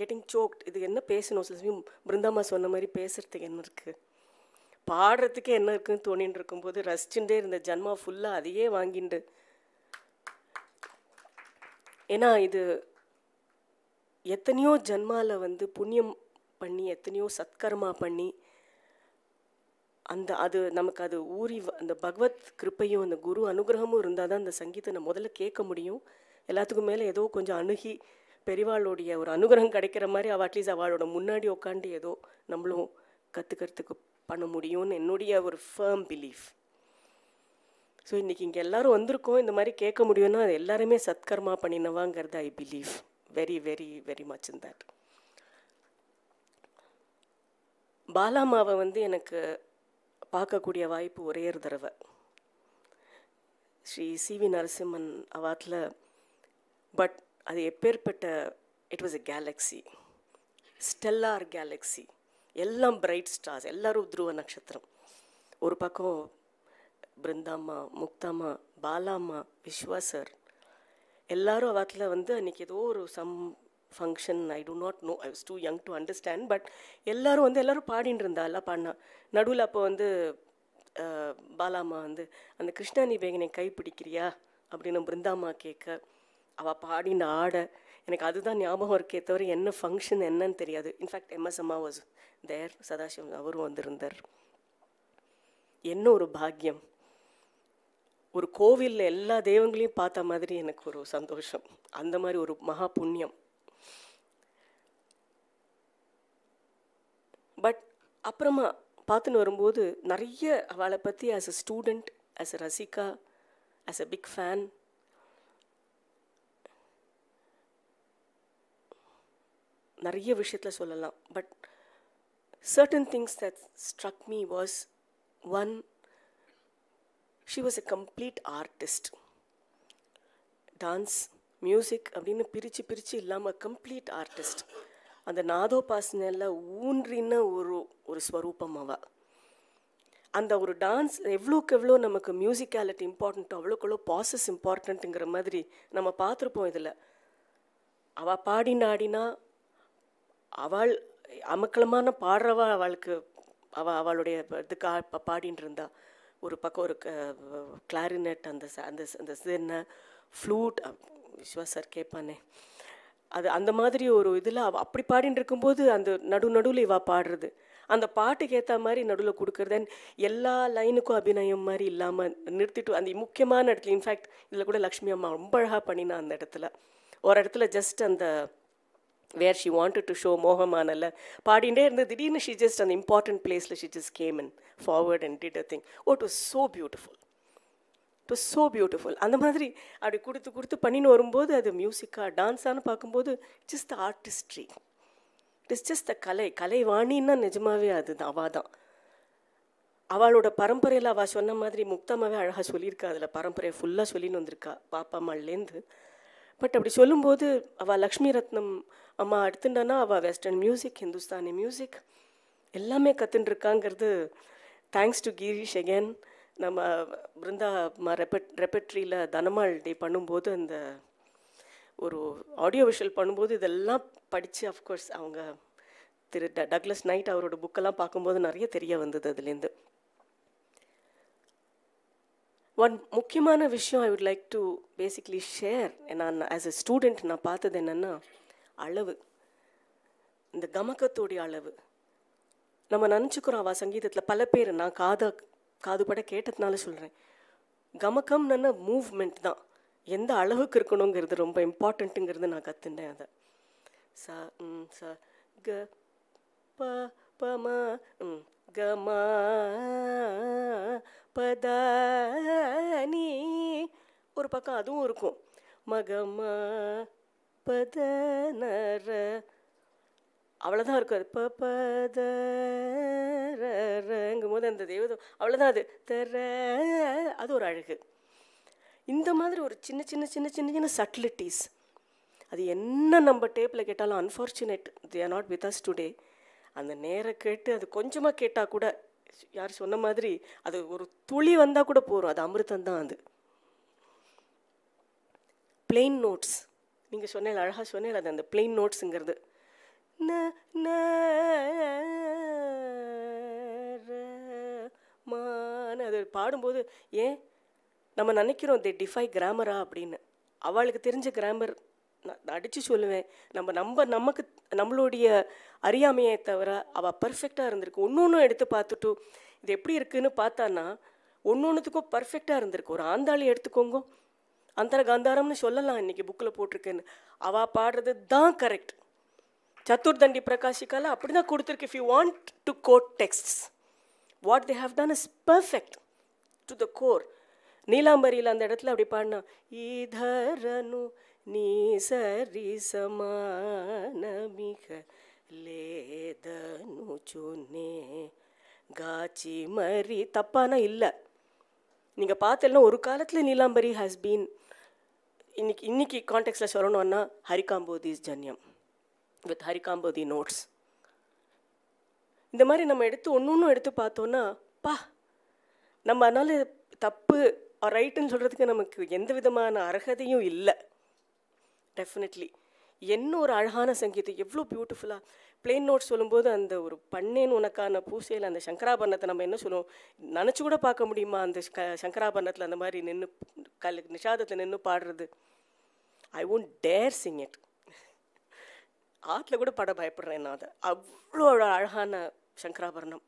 getting soaked இது என்ன பேசணும் சில சமயம் பிருந்தாமா சொன்ன மாதிரி பேசுகிறதுக்கு என்ன இருக்குது பாடுறதுக்கே என்ன இருக்குன்னு தோணின்னு இருக்கும்போது ரசிச்சுட்டே இருந்த ஜன்மா ஃபுல்லாக அதையே வாங்கிண்டு ஏன்னா இது எத்தனையோ ஜன்மாவில் வந்து புண்ணியம் பண்ணி எத்தனையோ சத்கர்மா பண்ணி அந்த அது நமக்கு அது ஊறி அந்த பகவத் கிருப்பையும் அந்த குரு அனுகிரகமும் இருந்தால் தான் அந்த சங்கீதத்தை நம்ம முதல்ல கேட்க முடியும் எல்லாத்துக்கும் மேலே ஏதோ கொஞ்சம் அணுகி பெரிவாளுடைய ஒரு அனுகிரகம் கிடைக்கிற மாதிரி அவள் அட்லீஸ்ட் அவளோட முன்னாடி உட்காந்து ஏதோ நம்மளும் கற்றுக்கிறதுக்கு பண்ண முடியும்னு என்னுடைய ஒரு ஃபேர்ம் பிலீஃப் ஸோ இன்றைக்கி இங்கே எல்லோரும் வந்திருக்கோம் இந்த மாதிரி கேட்க முடியும்னா அது எல்லாருமே சத்கர்மா பண்ணினவாங்கிறது I believe very very very much in that பாலாமாவை வந்து எனக்கு பார்க்கக்கூடிய வாய்ப்பு ஒரே ஒரு தடவை ஸ்ரீ சி வி நரசிம்மன் அவாத்தில் பட் அது எப்பேற்பட்ட it was a galaxy stellar galaxy எல்லாம் பிரைட் ஸ்டார்ஸ் எல்லாரும் துருவ நட்சத்திரம் ஒரு பக்கம் பிருந்தாம்மா முக்தாம்மா பாலாம்மா விஸ்வாசர் எல்லாரும் அவாத்தில் வந்து அன்றைக்கி ஏதோ ஒரு some function I do not know I was too young to understand but எல்லோரும் வந்து எல்லோரும் பாடின்னு இருந்தா எல்லாம் பாடினா நடுவில் அப்போ வந்து பாலாமா வந்து அந்த கிருஷ்ணா நீ பேகனை கைப்பிடிக்கிறியா அப்படின்னு பிருந்தாமா கேட்க அவள் பாடின ஆட எனக்கு அதுதான் ஞாபகம் இருக்கே தவிர என்ன ஃபங்க்ஷன் என்னன்னு தெரியாது இன்ஃபேக்ட் எம்எஸ் அம்மா வாஸ் தேர் சதாசிவம் அவரும் வந்திருந்தார் என்ன ஒரு பாக்கியம் ஒரு கோவிலில் எல்லா தெய்வங்களையும் பார்த்த மாதிரி எனக்கு ஒரு சந்தோஷம் அந்த மாதிரி ஒரு மகா புண்ணியம் அப்புறமா பார்த்துன்னு வரும்போது நிறைய அவளை பற்றி as a student as a rasika as a big fan நிறைய விஷயத்தில் சொல்லலாம் but certain things that struck me was one she was a complete artist dance music அப்படின்னு பிரித்து பிரித்து இல்லாமல் கம்ப்ளீட் ஆர்டிஸ்ட் அந்த நாதோபாசனையில் ஊன்றின ஒரு ஒரு ஸ்வரூபம் அவ அந்த ஒரு டான்ஸ் எவ்வளோக்கு எவ்வளோ நமக்கு மியூசிக்காலிட்டி அவ்வளோக்கு எவ்வளோ பாசஸ் இம்பார்ட்டண்ட்டுங்கிற மாதிரி நம்ம பார்த்துருப்போம் இதில் அவள் நாடினா அவள் அமக்கலமான பாடுறவா அவளுக்கு அவள் அவளுடைய இப்போ பாடின்னு இருந்தா ஒரு பக்கம் ஒரு கிளாரினெட் அந்த அந்த அந்த என்ன ஃப்ளூட் விஸ்வா சார் கேட்பானே அது அந்த மாதிரி ஒரு இதில் அப்படி பாடின்னு இருக்கும்போது அந்த நடு நடுவில் இவா பாடுறது அந்த பாட்டுக்கு ஏற்ற மாதிரி நடுவில் கொடுக்குறது எல்லா லைனுக்கும் அபிநயம் மாதிரி இல்லாமல் நிறுத்திட்டு அந்த முக்கியமான இடத்துல இன்ஃபேக்ட் இதில் கூட லக்ஷ்மி அம்மா ரொம்ப அழகாக பண்ணினா அந்த இடத்துல ஒரு இடத்துல ஜஸ்ட் அந்த where she wanted to show மோகமானல்ல பாடிண்டே இருந்து திடீர்னு ஷி ஜஸ்ட் அந்த இம்பார்ட்டன்ட் பிளேஸில் she just came and forward and did a thing ஓட் was so beautiful it was so beautiful அந்த மாதிரி அப்படி கொடுத்து கொடுத்து பண்ணின்னு வரும்போது அது மியூசிக்காக டான்ஸானு பார்க்கும்போது just the artistry it is just the கலை கலைவாணின்னா நிஜமாகவே அது அவா தான் அவளோட பரம்பரையில் அவள் சொன்ன மாதிரி முக்தமாகவே அழகாக சொல்லியிருக்கா அதில் பரம்பரையை ஃபுல்லாக சொல்லின்னு வந்திருக்கா பாப்பா அம்மாள்லேருந்து பட் அப்படி சொல்லும்போது அவள் லக்ஷ்மி ரத்னம் அம்மா எடுத்துட்டானா அவள் வெஸ்டர்ன் மியூசிக் ஹிந்துஸ்தானி மியூசிக் எல்லாமே கற்றுட்டுருக்காங்கிறது தேங்க்ஸ் டு கீரீஷ் அகேன் நம்ம பிருந்தா ரெபெட் ரெப்பட்ரியில் தனமாள் டே பண்ணும்போது அந்த ஒரு ஆடியோ விஷுவல் பண்ணும்போது இதெல்லாம் படித்து அஃப்கோர்ஸ் அவங்க திரு ட டக்லஸ் நைட் அவரோட புக்கெல்லாம் பார்க்கும்போது நிறைய தெரிய வந்தது அதுலேருந்து ஒன் முக்கியமான விஷயம் I would like to basically share நான் ஆஸ் எ ஸ்டூடெண்ட் நான் பார்த்தது என்னென்னா அளவு இந்த கமக்கத்தோடைய அளவு நம்ம நினச்சிக்கிறோம் அவள் சங்கீதத்தில் பல பேர் நான் காதை காதுபட கேட்டதுனால சொல்கிறேன் கமகம்னு மூவ்மெண்ட் தான் எந்த அளவுக்கு இருக்கணுங்கிறது ரொம்ப இம்பார்ட்டண்ட்டுங்கிறது நான் கற்றுண்டேன் அதை சா ம் சா க ப பமா ம் கமா நீ ஒரு பக்கம் அதுவும் இருக்கும் மகமா பத நர அவ்வளோதான் இருக்கும் அது பப்பதங்கும் போது அந்த தெய்வதம் அவ்வளோதான் அது தர அது ஒரு அழகு இந்த மாதிரி ஒரு சின்ன சின்ன சின்ன சின்ன சின்ன சட்டிலிட்டிஸ் அது என்ன நம்ம டேப்பில் கேட்டாலும் unfortunate they are not with us today அந்த நேரம் கேட்டு அது கொஞ்சமாக கேட்டால் கூட யார் சொன்ன மாதிரி அது ஒரு துளி வந்தால் கூட போகிறோம் அது அமிர்தம் தான் அது பிளெயின் நோட்ஸ் நீங்கள் சொன்னேன் அழகாக சொன்னேன் அது அந்த பிளெயின் நோட்ஸுங்கிறது அது பாடும்போது ஏன் நம்ம நினைக்கிறோம் தே டிஃபை கிராமரா அப்படின்னு அவளுக்கு தெரிஞ்ச கிராமர் நான் அடித்து சொல்லுவேன் நம்ம நம்ம நமக்கு நம்மளுடைய அறியாமையை தவிர அவள் பர்ஃபெக்டாக இருந்திருக்கு ஒன்று ஒன்றும் எடுத்து பார்த்துட்டு இது எப்படி இருக்குதுன்னு பார்த்தான்னா ஒன்று ஒன்றுத்துக்கும் பர்ஃபெக்டாக இருந்திருக்கு ஒரு ஆந்தாளி எடுத்துக்கோங்க அந்தர காந்தாரம்னு சொல்லலாம் இன்றைக்கி புக்கில் போட்டிருக்கேன்னு அவள் பாடுறது தான் கரெக்ட் சத்துர்தண்டி பிரகாஷிக்கால அப்படி தான் கொடுத்துருக்கு if you want to quote text what they have done is perfect to the core நீலாம்பரியில் அந்த இடத்துல அப்படி பாடினா ஈதரனு நீ சரி சமானமிக லேதனு சொன்னே காச்சி மரி தப்பானா இல்லை நீங்கள் பார்த்தீங்கன்னா ஒரு காலத்தில் நீலாம்பரி ஹாஸ் பீன் இன்னைக்கு இன்னைக்கு கான்டெக்ட்ல சொல்லணும்னா ஹரிகாம்போதிஸ் ஜன்யம் வித் ஹரிகாம்பதி நோட்ஸ் இந்த மாதிரி நம்ம எடுத்து ஒன்று ஒன்றும் எடுத்து பார்த்தோன்னா பா நம்ம அதனால் தப்பு ரைட்டுன்னு சொல்கிறதுக்கு நமக்கு எந்த விதமான அர்ஹதையும் இல்லை டெஃபினெட்லி என்ன ஒரு அழகான சங்கீதம் எவ்வளோ பியூட்டிஃபுல்லாக பிளெயின் நோட் சொல்லும்போது அந்த ஒரு பண்ணேன் உனக்கான பூசையில் அந்த சங்கராபரணத்தை நம்ம என்ன சொல்லுவோம் நினச்சி கூட பார்க்க முடியுமா அந்த க சங்கராபரணத்தில் அந்த மாதிரி நின்று கல் நிஷாதத்தில் நின்று பாடுறது I won't dare sing it ஆற்றுல கூட பட பயப்படுறேன் நான் அதை அவ்வளோ அழகான சங்கராபரணம்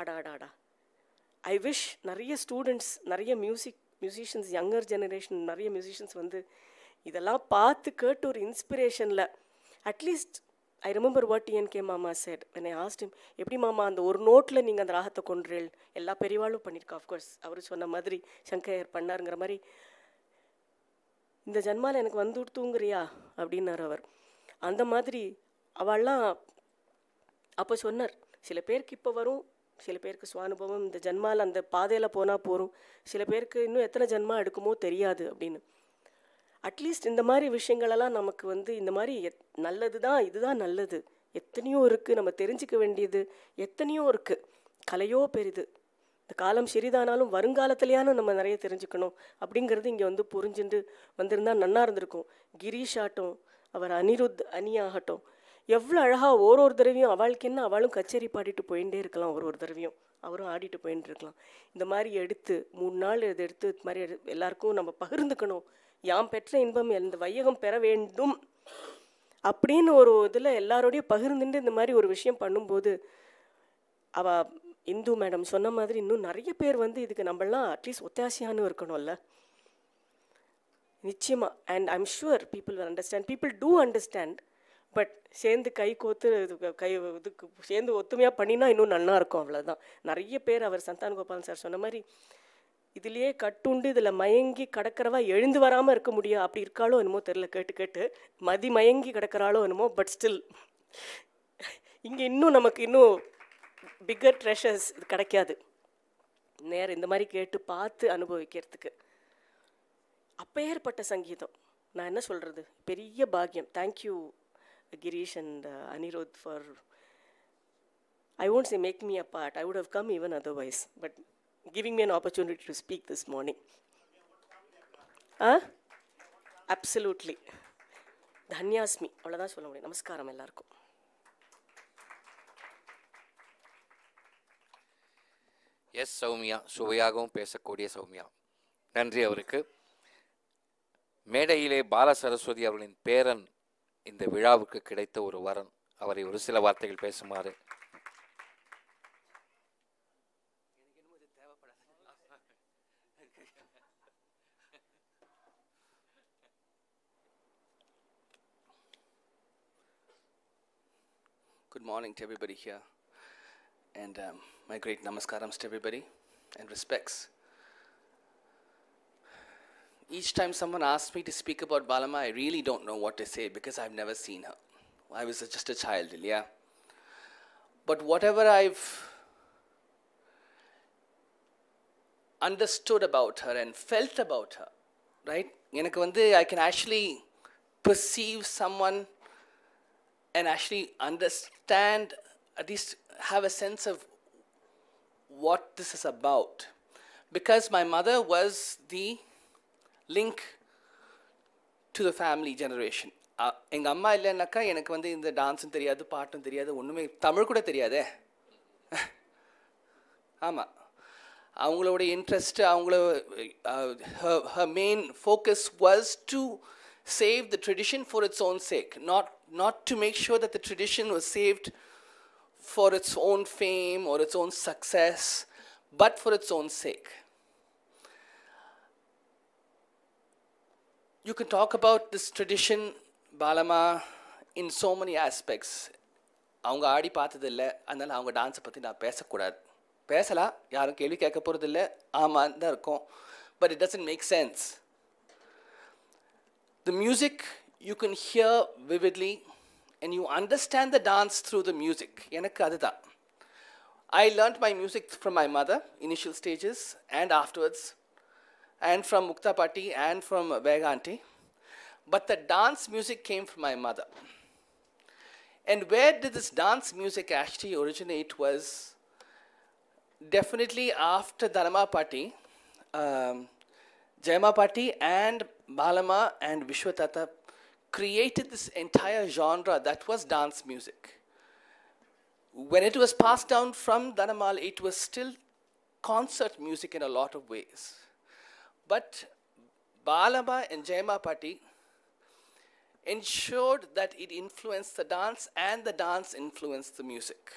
அடா அடா அடா ஐ விஷ் நிறைய ஸ்டூடெண்ட்ஸ் நிறைய மியூசிக் மியூசிஷியன்ஸ் யங்கர் ஜெனரேஷன் நிறைய மியூசிஷியன்ஸ் வந்து இதெல்லாம் பார்த்து கேட்டு ஒரு இன்ஸ்பிரேஷனில் at least I remember what K மாமா செட் என்னை ஆஸ்டிம் எப்படி மாமா அந்த ஒரு நோட்டில் நீங்கள் அந்த ராகத்தை கொன்றீள் எல்லா பெரியவாளும் பண்ணியிருக்கா அஃப்கோர்ஸ் அவர் சொன்ன மாதிரி சங்கர் பண்ணாருங்கிற மாதிரி இந்த ஜென்மாவில் எனக்கு வந்து தூங்குறியா அப்படின்னார் அவர் அந்த மாதிரி அவெல்லாம் அப்போ சொன்னார் சில பேருக்கு இப்போ வரும் சில பேருக்கு சுவானுபவம் இந்த ஜென்மாவில் அந்த பாதையில் போனால் போகிறோம் சில பேருக்கு இன்னும் எத்தனை ஜென்மா எடுக்குமோ தெரியாது அப்படின்னு அட்லீஸ்ட் இந்த மாதிரி விஷயங்களெல்லாம் நமக்கு வந்து இந்த மாதிரி எத் நல்லது தான் இதுதான் நல்லது எத்தனையோ இருக்குது நம்ம தெரிஞ்சுக்க வேண்டியது எத்தனையோ இருக்குது கலையோ பெரிது இந்த காலம் சிறிதானாலும் வருங்காலத்திலேயான நம்ம நிறைய தெரிஞ்சுக்கணும் அப்படிங்கிறது இங்கே வந்து புரிஞ்சுட்டு வந்திருந்தால் நன்னாக இருந்திருக்கும் கிரீஷ் ஆட்டம் அவர் அனிருத் அணியாகட்டும் எவ்வளோ அழகாக ஒரு ஒரு தடவையும் அவளுக்கு என்ன அவளும் கச்சேரி பாடிட்டு போயிட்டே இருக்கலாம் ஒரு ஒரு தடவையும் அவரும் ஆடிட்டு போயிட்டு இருக்கலாம் இந்த மாதிரி எடுத்து மூணு நாள் இதை எடுத்து இது மாதிரி எல்லாருக்கும் நம்ம பகிர்ந்துக்கணும் யாம் பெற்ற இன்பம் இந்த வையகம் பெற வேண்டும் அப்படின்னு ஒரு இதில் எல்லாரோடையும் பகிர்ந்துட்டு இந்த மாதிரி ஒரு விஷயம் பண்ணும்போது அவ இந்து மேடம் சொன்ன மாதிரி இன்னும் நிறைய பேர் வந்து இதுக்கு நம்மளாம் அட்லீஸ்ட் ஒத்தாசையானு இருக்கணும்ல நிச்சயமாக and I'm sure people will understand people do understand but சேர்ந்து கை கோத்து கை இதுக்கு சேர்ந்து ஒத்துமையாக பண்ணினா இன்னும் நல்லா இருக்கும் அவ்வளோதான் நிறைய பேர் அவர் சந்தான கோபாலன் சார் சொன்ன மாதிரி இதுலேயே கட்டுண்டு இதில் மயங்கி கிடக்கிறவா எழுந்து வராமல் இருக்க முடியும் அப்படி இருக்காளோ என்னமோ தெரில கேட்டு கேட்டு மதி மயங்கி கிடக்கிறாளோ என்னமோ பட் ஸ்டில் இங்கே இன்னும் நமக்கு இன்னும் பிக்கர் ட்ரெஷர்ஸ் கிடைக்காது நேரம் இந்த மாதிரி கேட்டு பார்த்து அனுபவிக்கிறதுக்கு அப்பேற்பட்ட சங்கீதம் நான் என்ன சொல்கிறது பெரிய பாக்கியம் thank you Girish and Anirudh for I won't say make me a part I would have come even otherwise but giving me an opportunity to speak this morning ah absolutely தன்யாஸ்மி அவ்வளோதான் சொல்ல முடியும் நமஸ்காரம் எல்லாருக்கும் எஸ் சௌமியா சுவையாகவும் பேசக்கூடிய சௌமியா நன்றி அவருக்கு மேடையிலே பால சரஸ்வதி அவர்களின் பேரன் இந்த விழாவுக்கு கிடைத்த ஒரு வரன் அவரை ஒரு சில வார்த்தைகள் பேசுமாறு குட் மார்னிங் டெபிபரி ஹியா அண்ட் மை கிரேட் நமஸ்காரம் ஸ்டெபிபரி and respects each time someone asks me to speak about Balama, I really don't know what to say because I've never seen her. I was just a child, yeah. But whatever I've understood about her and felt about her, right? I can actually perceive someone and actually understand at least have a sense of what this is about, because my mother was the link to the family generation எங்கள் அம்மா இல்லைன்னாக்கா எனக்கு வந்து இந்த டான்ஸும் தெரியாது பாட்டும் தெரியாது ஒன்றுமே தமிழ் கூட தெரியாதே ஆமாம் அவங்களோட இன்ட்ரெஸ்ட்டு அவங்கள main focus was to save the tradition for its own sake not not to make sure that the tradition was saved for its own fame or its own success but for its own sake you can talk about this tradition, Balama, in so many aspects. அவங்க ஆடி பார்த்ததில்ல அதனால் அவங்க டான்ஸை பற்றி நான் பேசக்கூடாது பேசலாம் யாரும் கேள்வி கேட்க போகிறதில்ல ஆமாம் தான் இருக்கும் but it doesn't make sense the music you can hear vividly and you understand the dance through the music எனக்கு அதுதான் I learned my music from my mother initial stages and afterwards and from Party and from Veganti. But the dance music came from my mother. And where did this dance music actually originate was definitely after Dharmapati, um, Jayamapati and Balama and Vishwatata created this entire genre that was dance music. When it was passed down from Dhanamal, it was still concert music in a lot of ways. But Balama and party ensured that it influenced the dance and the dance influenced the music.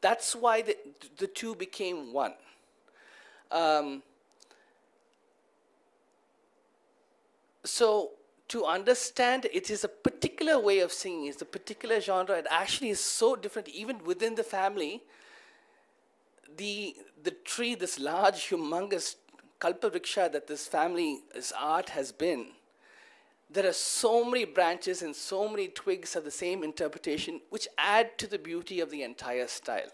That's why the, the two became one. Um, so to understand it is a particular way of singing, it's a particular genre, it actually is so different even within the family. The, the tree, this large, humongous Kalpavriksha that this family's art has been, there are so many branches and so many twigs of the same interpretation, which add to the beauty of the entire style.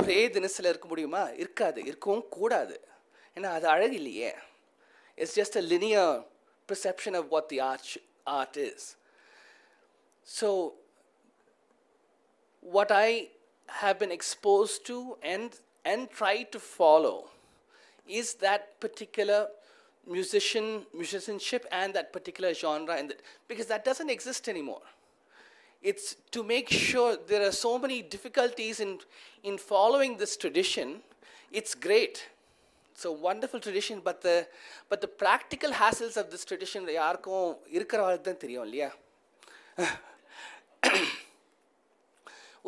ஒரே தினசில் இருக்க முடியுமா இருக்காது இருக்கவும் கூடாது ஏன்னா அது அழகு இல்லையே it's just a linear perception of what the art art is so what I have been exposed to and and try to follow is that particular musician musicianship and that particular genre and that, because that doesn't exist anymore it's to make sure there are so many difficulties in in following this tradition it's great it's a wonderful tradition but the but the practical hassles of this tradition யாருக்கும் இருக்கிறவங்களுக்கு தான் தெரியும்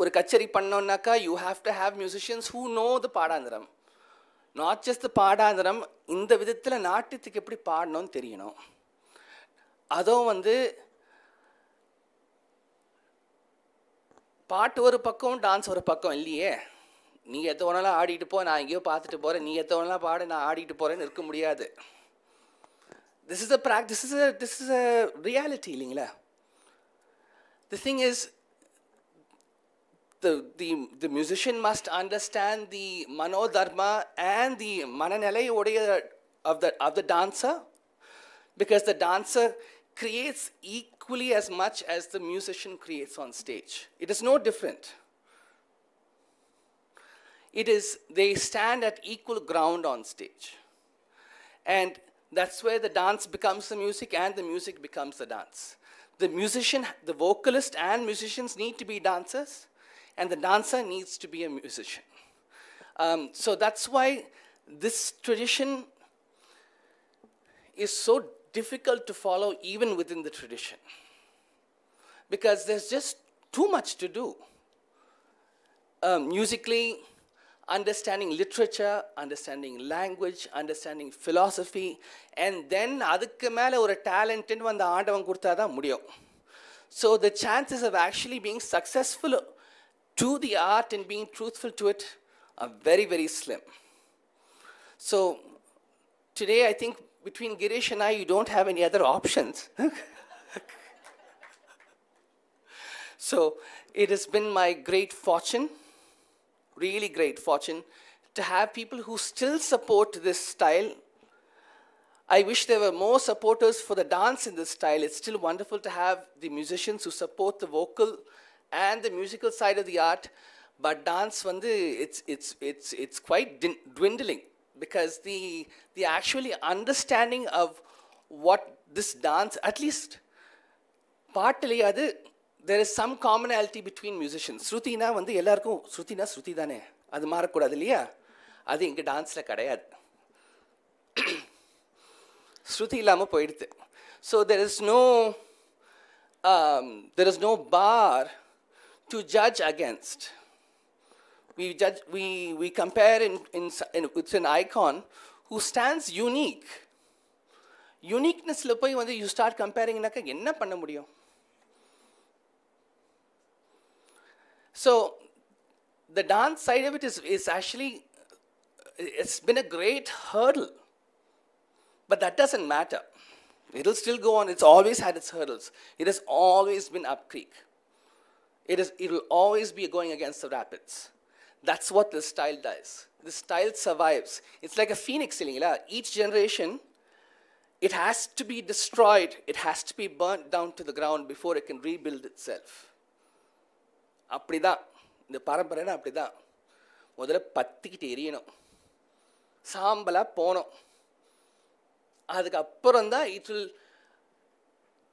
ஒரு கச்சேரி பண்ணோன்னாக்கா you have to have musicians who know the பாடாந்திரம் not just பாடாந்திரம் இந்த விதத்தில் நாட்டியத்துக்கு எப்படி பாடணும்னு தெரியணும் அதுவும் வந்து பாட்டு ஒரு பக்கம் டான்ஸ் ஒரு பக்கம் இல்லையே நீ எத்த ஒன்றெல்லாம் ஆடிட்டு போ நான் எங்கேயோ பார்த்துட்டு போகிறேன் நீ எத்த ஒன்றெல்லாம் பாடு நான் ஆடிட்டு போகிறேன்னு இருக்க முடியாது திஸ் இஸ் அ ப்ராக் this is a this is a reality இல்லைங்களா the thing is the, the, the musician must understand the manodharma and the mananalai of the, of the dancer because the dancer creates equally as much as the musician creates on stage. It is no different. It is, they stand at equal ground on stage. And that's where the dance becomes the music and the music becomes the dance. The musician, the vocalist and musicians need to be dancers and the dancer needs to be a musician. Um, so that's why this tradition is so difficult to follow even within the tradition because there's just too much to do. Um, musically, understanding literature, understanding language, understanding philosophy, and then அதுக்கு மேலே ஒரு டேலண்ட்டுன்னு அந்த ஆண்டவன் கொடுத்தா தான் முடியும் So the chances of actually being successful to the art and being truthful to it are very, very slim. So today, I think between Girish and I, you don't have any other options. so it has been my great fortune, really great fortune, to have people who still support this style. I wish there were more supporters for the dance in this style. It's still wonderful to have the musicians who support the vocal and the musical side of the art, but dance வந்து it's it's it's it's quite dwindling because the the actually understanding of what this dance at least பாட்டுலேயே அது there is some commonality between musician ஸ்ருதினா வந்து எல்லாருக்கும் ஸ்ருதினா ஸ்ருதி தானே அது மாறக்கூடாது இல்லையா அது இங்கே டான்ஸில் கிடையாது ஸ்ருதி இல்லாமல் போயிடுது so there is no there is no bar to judge against. We, judge, we, we compare it. in, with an icon who stands unique. Uniqueness, when you start comparing. So, the dance side of it is, is actually, it's been a great hurdle. But that doesn't matter. It'll still go on. It's always had its hurdles. It has always been up creek. It is, it'll always be going against the rapids. That's what this style does. This style survives. It's like a phoenix Each generation, it has to be destroyed. It has to be burnt down to the ground before it can rebuild itself. அப்படிதான் இந்த பரம்பரைனா அப்படிதான் முதல்ல பத்திக்கிட்டு எரியணும் சாம்பலாக போனோம் அதுக்கப்புறம் தான் it will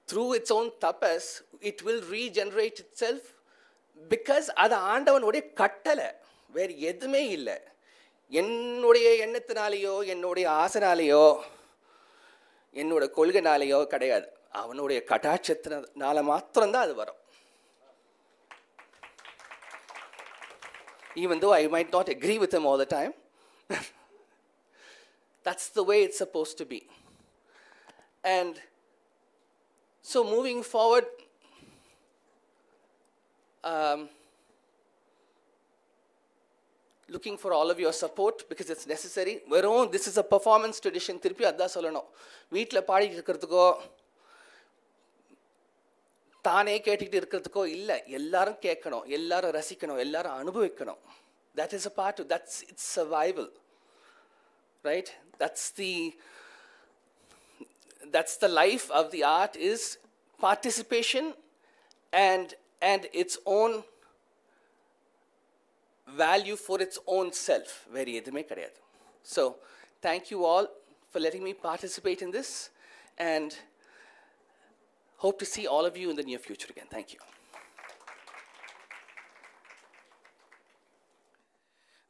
through its own tapas, it will regenerate itself because அது ஆண்டவனுடைய கட்டளை வேறு எதுவுமே இல்லை என்னுடைய எண்ணத்தினாலேயோ என்னுடைய ஆசனாலேயோ என்னோட கொள்கைனாலேயோ கிடையாது அவனுடைய கட்டாட்சத்தினால மாத்திரம்தான் அது வரும் even though I might not agree with him all the time. that's the way it's supposed to be. And so moving forward, um, looking for all of your support because it's necessary வெறும் this is a performance tradition திருப்பி அதுதான் சொல்லணும் வீட்டில் பாடிட்டு இருக்கிறதுக்கோ தானே கேட்டுக்கிட்டு இருக்கிறதுக்கோ இல்லை எல்லாரும் கேட்கணும் எல்லாரும் ரசிக்கணும் எல்லாரும் அனுபவிக்கணும் that is a part that's its survival right that's the that's the life of the art is participation and and its own value for its own self வேறு எதுவுமே கிடையாது so thank you all for letting me participate in this and hope to see all of you in the near future again. Thank you.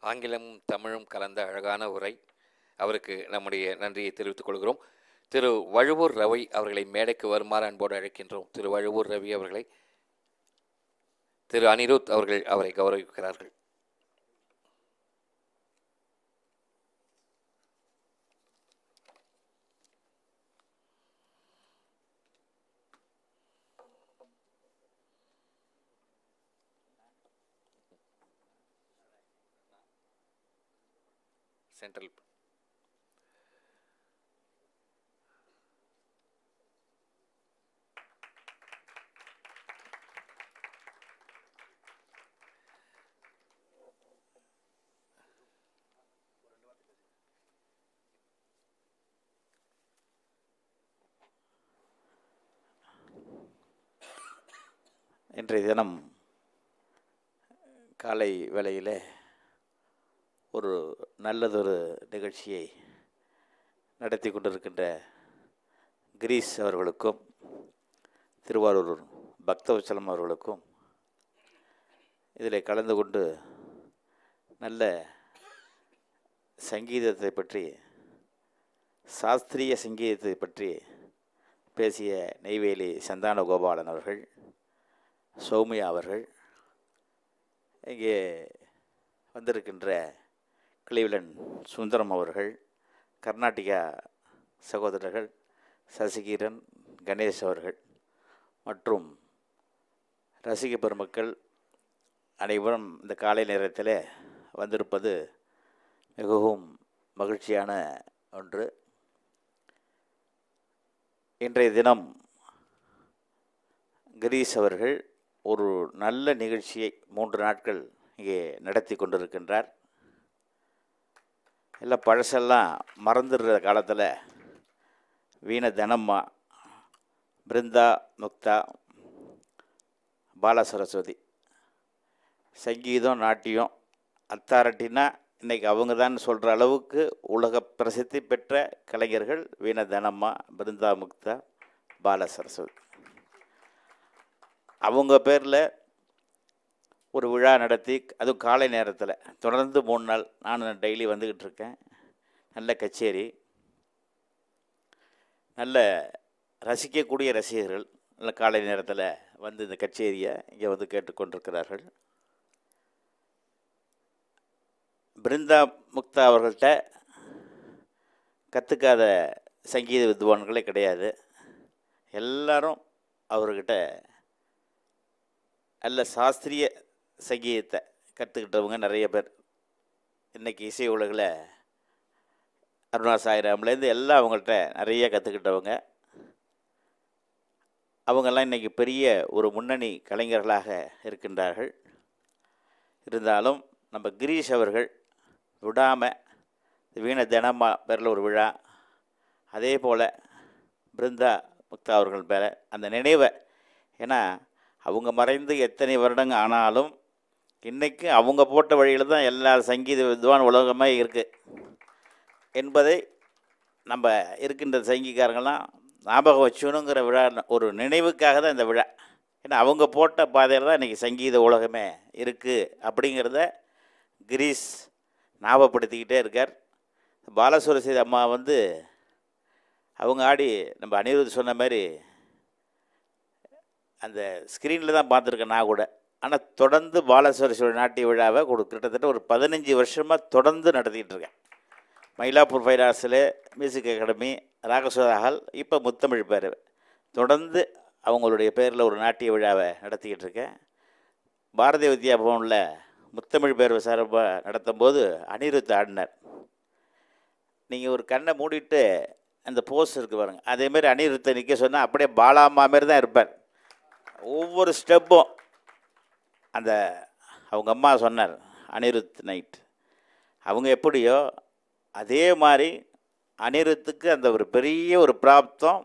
ஆங்கிலமும் தமிழும் கலந்த அழகான உரை அவருக்கு நம்முடைய நன்றியை தெரிவித்துக் கொள்கிறோம் திரு வழுவூர் ரவி அவர்களை மேடைக்கு வருமாறு அன்போடு அழைக்கின்றோம் திரு வழுவூர் ரவி அவர்களை திரு அனிருத் அவர்கள் அவரை கௌரவிக்கிறார்கள் சென்ட்ரல் நேற்றைய தினம் காலை வேளையில் ஒரு நல்லதொரு நிகழ்ச்சியை நடத்தி கொண்டிருக்கின்ற கிரீஸ் அவர்களுக்கும் திருவாரூர் பக்தவச்சலம் அவர்களுக்கும் இதில் கலந்து கொண்டு நல்ல சங்கீதத்தை பற்றி சாஸ்திரிய சங்கீதத்தை பற்றி பேசிய நெய்வேலி சந்தான கோபாலன் அவர்கள் சௌமியா அவர்கள் இங்கே வந்திருக்கின்ற கிளீவ்லன் சுந்தரம் அவர்கள் கர்நாடகா சகோதரர்கள் சசிகீரன் கணேஷ் அவர்கள் மற்றும் ரசிக பெருமக்கள் அனைவரும் இந்த காலை நேரத்தில் வந்திருப்பது மிகவும் மகிழ்ச்சியான ஒன்று இன்றைய தினம் கிரீஷ் அவர்கள் ஒரு நல்ல நிகழ்ச்சியை மூன்று நாட்கள் இங்கே நடத்தி கொண்டிருக்கின்றார் எல்லாம் பழசெல்லாம் மறந்துடுற காலத்தில் வீண தனம்மா பிருந்தா முக்தா பாலசரஸ்வதி சங்கீதம் நாட்டியம் அத்தாரிட்டினா இன்றைக்கி அவங்க தான் சொல்கிற அளவுக்கு உலக பிரசித்தி பெற்ற கலைஞர்கள் வீணதனம்மா பிருந்தா முக்தா பாலசரஸ்வதி அவங்க பேரில் ஒரு விழா நடத்தி அதுவும் காலை நேரத்தில் தொடர்ந்து மூணு நாள் நான் டெய்லி வந்துக்கிட்டு இருக்கேன் நல்ல கச்சேரி நல்ல ரசிக்கக்கூடிய ரசிகர்கள் நல்ல காலை நேரத்தில் வந்து இந்த கச்சேரியை இங்கே வந்து கேட்டுக்கொண்டிருக்கிறார்கள் பிருந்தா முக்தா அவர்கள்ட்ட கற்றுக்காத சங்கீத வித்வான்களே கிடையாது எல்லாரும் அவர்கிட்ட நல்ல சாஸ்திரிய சங்கீதத்தை கற்றுக்கிட்டவங்க நிறைய பேர் இன்றைக்கி இசை உலகில் அருணா சாய்ராம்லேருந்து எல்லாம் அவங்கள்ட்ட நிறைய கற்றுக்கிட்டவங்க அவங்கெல்லாம் இன்றைக்கி பெரிய ஒரு முன்னணி கலைஞர்களாக இருக்கின்றார்கள் இருந்தாலும் நம்ம கிரீஷ் அவர்கள் விடாமல் வீண தினமா பேரில் ஒரு விழா அதே போல் பிருந்தா முக்தா அவர்கள் பேர அந்த நினைவை ஏன்னா அவங்க மறைந்து எத்தனை வருடங்கள் ஆனாலும் இன்றைக்கு அவங்க போட்ட வழியில் தான் எல்லா சங்கீத வித்வான் உலகமே இருக்குது என்பதை நம்ம இருக்கின்ற சங்கிக்காரங்களாம் ஞாபகம் வச்சுணுங்கிற விழா ஒரு நினைவுக்காக தான் இந்த விழா ஏன்னா அவங்க போட்ட பாதையில் தான் இன்றைக்கி சங்கீத உலகமே இருக்குது அப்படிங்கிறத கிரீஸ் ஞாபகப்படுத்திக்கிட்டே இருக்கார் பாலசுரசி அம்மா வந்து அவங்க ஆடி நம்ம அனிருத் சொன்ன மாதிரி அந்த ஸ்க்ரீனில் தான் பார்த்துருக்கேன் நான் கூட ஆனால் தொடர்ந்து பாலேஸ்வரஸ்வர நாட்டிய விழாவை கிட்டத்தட்ட ஒரு பதினஞ்சு வருஷமாக தொடர்ந்து நடத்திக்கிட்டு இருக்கேன் மயிலாப்பூர் ஃபைராஸில் மியூசிக் அகாடமி ராகசுதா இப்போ முத்தமிழ் பேர் தொடர்ந்து அவங்களுடைய பேரில் ஒரு நாட்டிய விழாவை நடத்திக்கிட்டு இருக்கேன் பாரதிய வித்யா பவனில் முத்தமிழ் பேர் சார்பாக நடத்தும் போது அனிருத் ஆடினார் நீங்கள் ஒரு கண்ணை மூடிட்டு அந்த போஸ்ட் இருக்கு பாருங்கள் அதேமாரி அனிருத்தை நிற்க சொன்னால் அப்படியே பாலாமாமாரி தான் இருப்பார் ஒவ்வொரு ஸ்டெப்பும் அந்த அவங்க அம்மா சொன்னார் அனிருத் நைட் அவங்க எப்படியோ அதே மாதிரி அனிருத்துக்கு அந்த ஒரு பெரிய ஒரு பிராப்தம்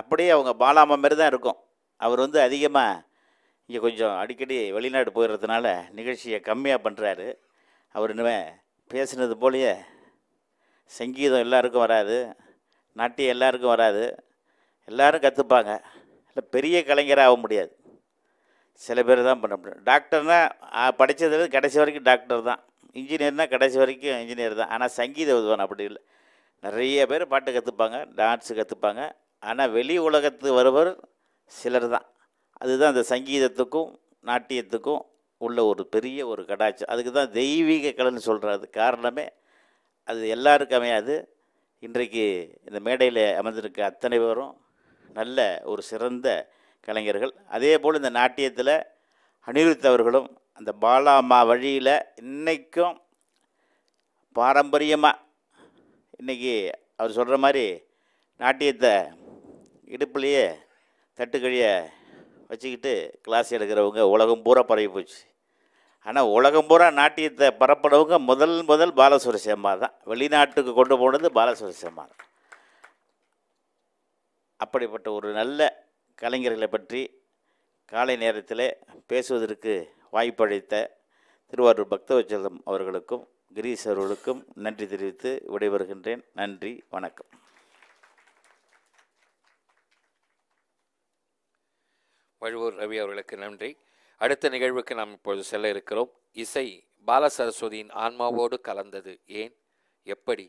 அப்படியே அவங்க பாலாமா மாரி தான் இருக்கும் அவர் வந்து அதிகமாக இங்கே கொஞ்சம் அடிக்கடி வெளிநாடு போயிடுறதுனால நிகழ்ச்சியை கம்மியாக பண்ணுறாரு அவர் இனிமேல் பேசினது போலயே சங்கீதம் எல்லாருக்கும் வராது நாட்டியம் எல்லாருக்கும் வராது எல்லோரும் கற்றுப்பாங்க இல்லை பெரிய கலைஞராக ஆக முடியாது சில பேர் தான் பண்ண முடியும் டாக்டர்னால் படித்தது கடைசி வரைக்கும் டாக்டர் தான் இன்ஜினியர்னால் கடைசி வரைக்கும் இன்ஜினியர் தான் ஆனால் சங்கீத விதுவான் அப்படி இல்லை நிறைய பேர் பாட்டு கற்றுப்பாங்க டான்ஸு கற்றுப்பாங்க ஆனால் வெளி உலகத்து வருவர் சிலர் தான் அதுதான் அந்த சங்கீதத்துக்கும் நாட்டியத்துக்கும் உள்ள ஒரு பெரிய ஒரு கடாச்சம் அதுக்கு தான் தெய்வீக கலைன்னு சொல்கிறது காரணமே அது எல்லாருக்கும் அமையாது இன்றைக்கு இந்த மேடையில் அமர்ந்திருக்க அத்தனை பேரும் நல்ல ஒரு சிறந்த கலைஞர்கள் அதே போல் இந்த நாட்டியத்தில் அனிருத் அவர்களும் அந்த பாலாமா வழியில் இன்றைக்கும் பாரம்பரியமாக இன்றைக்கி அவர் சொல்கிற மாதிரி நாட்டியத்தை இடுப்புலேயே தட்டுக்கழிய வச்சுக்கிட்டு கிளாஸ் எடுக்கிறவங்க உலகம் பூரா பரவி போச்சு ஆனால் உலகம் பூரா நாட்டியத்தை பரப்புறவங்க முதல் முதல் பாலசுரசியம்மா தான் வெளிநாட்டுக்கு கொண்டு போனது பாலசுரசியம்மா தான் அப்படிப்பட்ட ஒரு நல்ல கலைஞர்களை பற்றி காலை நேரத்தில் பேசுவதற்கு வாய்ப்பளித்த திருவாரூர் பக்தவச்சலம் அவர்களுக்கும் கிரீஷ் அவர்களுக்கும் நன்றி தெரிவித்து விடைபெறுகின்றேன் நன்றி வணக்கம் வழுவூர் ரவி அவர்களுக்கு நன்றி அடுத்த நிகழ்வுக்கு நாம் இப்பொழுது செல்ல இருக்கிறோம் இசை பால சரஸ்வதியின் ஆன்மாவோடு கலந்தது ஏன் எப்படி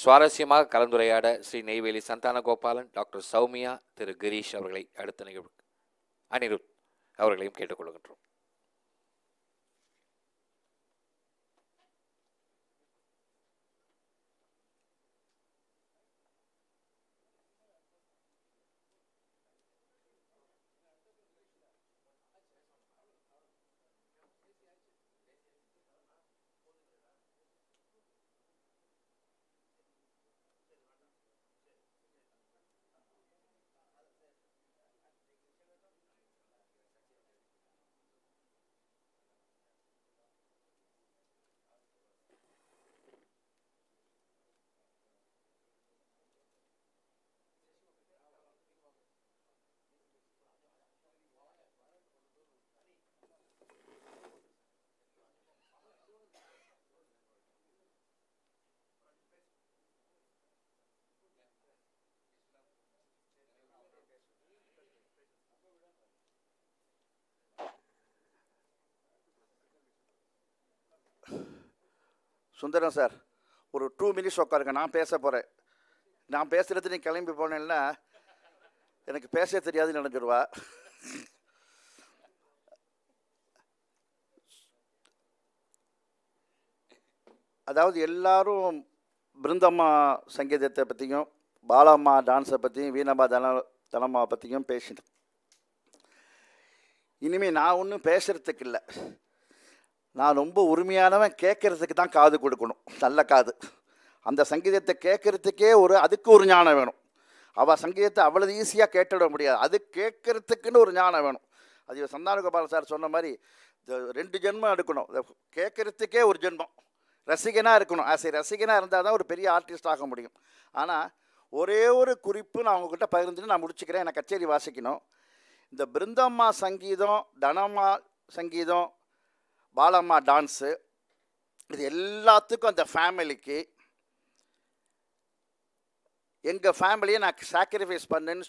சுவாரஸ்யமாக கலந்துரையாட ஸ்ரீ நெய்வேலி சந்தான கோபாலன் டாக்டர் சௌமியா திரு கிரீஷ் அவர்களை அடுத்த நிகழ்வு அனிருத் அவர்களையும் கேட்டுக்கொள்கின்றோம் சுந்தரம் சார் ஒரு டூ மினிட்ஸ் உட்காருங்க நான் பேச போகிறேன் நான் பேசுகிறது நீ கிளம்பி போனேன்னா எனக்கு பேச தெரியாதுன்னு நினைஞ்சிருவா அதாவது எல்லாரும் பிருந்தம்மா சங்கீதத்தை பற்றியும் பாலம்மா டான்ஸை பற்றியும் வீணம்மா தன தனம்மாவை பற்றியும் பேசினேன் இனிமேல் நான் ஒன்றும் பேசுகிறதுக்கு இல்லை நான் ரொம்ப உரிமையானவன் கேட்கறதுக்கு தான் காது கொடுக்கணும் நல்ல காது அந்த சங்கீதத்தை கேட்குறதுக்கே ஒரு அதுக்கு ஒரு ஞானம் வேணும் அவள் சங்கீதத்தை அவ்வளோ ஈஸியாக கேட்டுவிட முடியாது அது கேட்கறதுக்குன்னு ஒரு ஞானம் வேணும் அது சந்தானகோபால் சார் சொன்ன மாதிரி ரெண்டு ஜென்மம் எடுக்கணும் கேட்கறதுக்கே ஒரு ஜென்மம் ரசிகனாக இருக்கணும் ஆசை ரசிகனாக இருந்தால் தான் ஒரு பெரிய ஆர்டிஸ்ட் ஆக முடியும் ஆனால் ஒரே ஒரு குறிப்பு நான் உங்ககிட்ட பகிர்ந்துட்டு நான் முடிச்சுக்கிறேன் எனக்கு கச்சேரி வாசிக்கணும் இந்த பிருந்தம்மா சங்கீதம் தனம்மா சங்கீதம் பாலம்மா டான்ஸு இது எல்லாத்துக்கும் அந்த ஃபேமிலிக்கு எங்கள் ஃபேமிலியை நான் சாக்ரிஃபைஸ் பண்ணேன்னு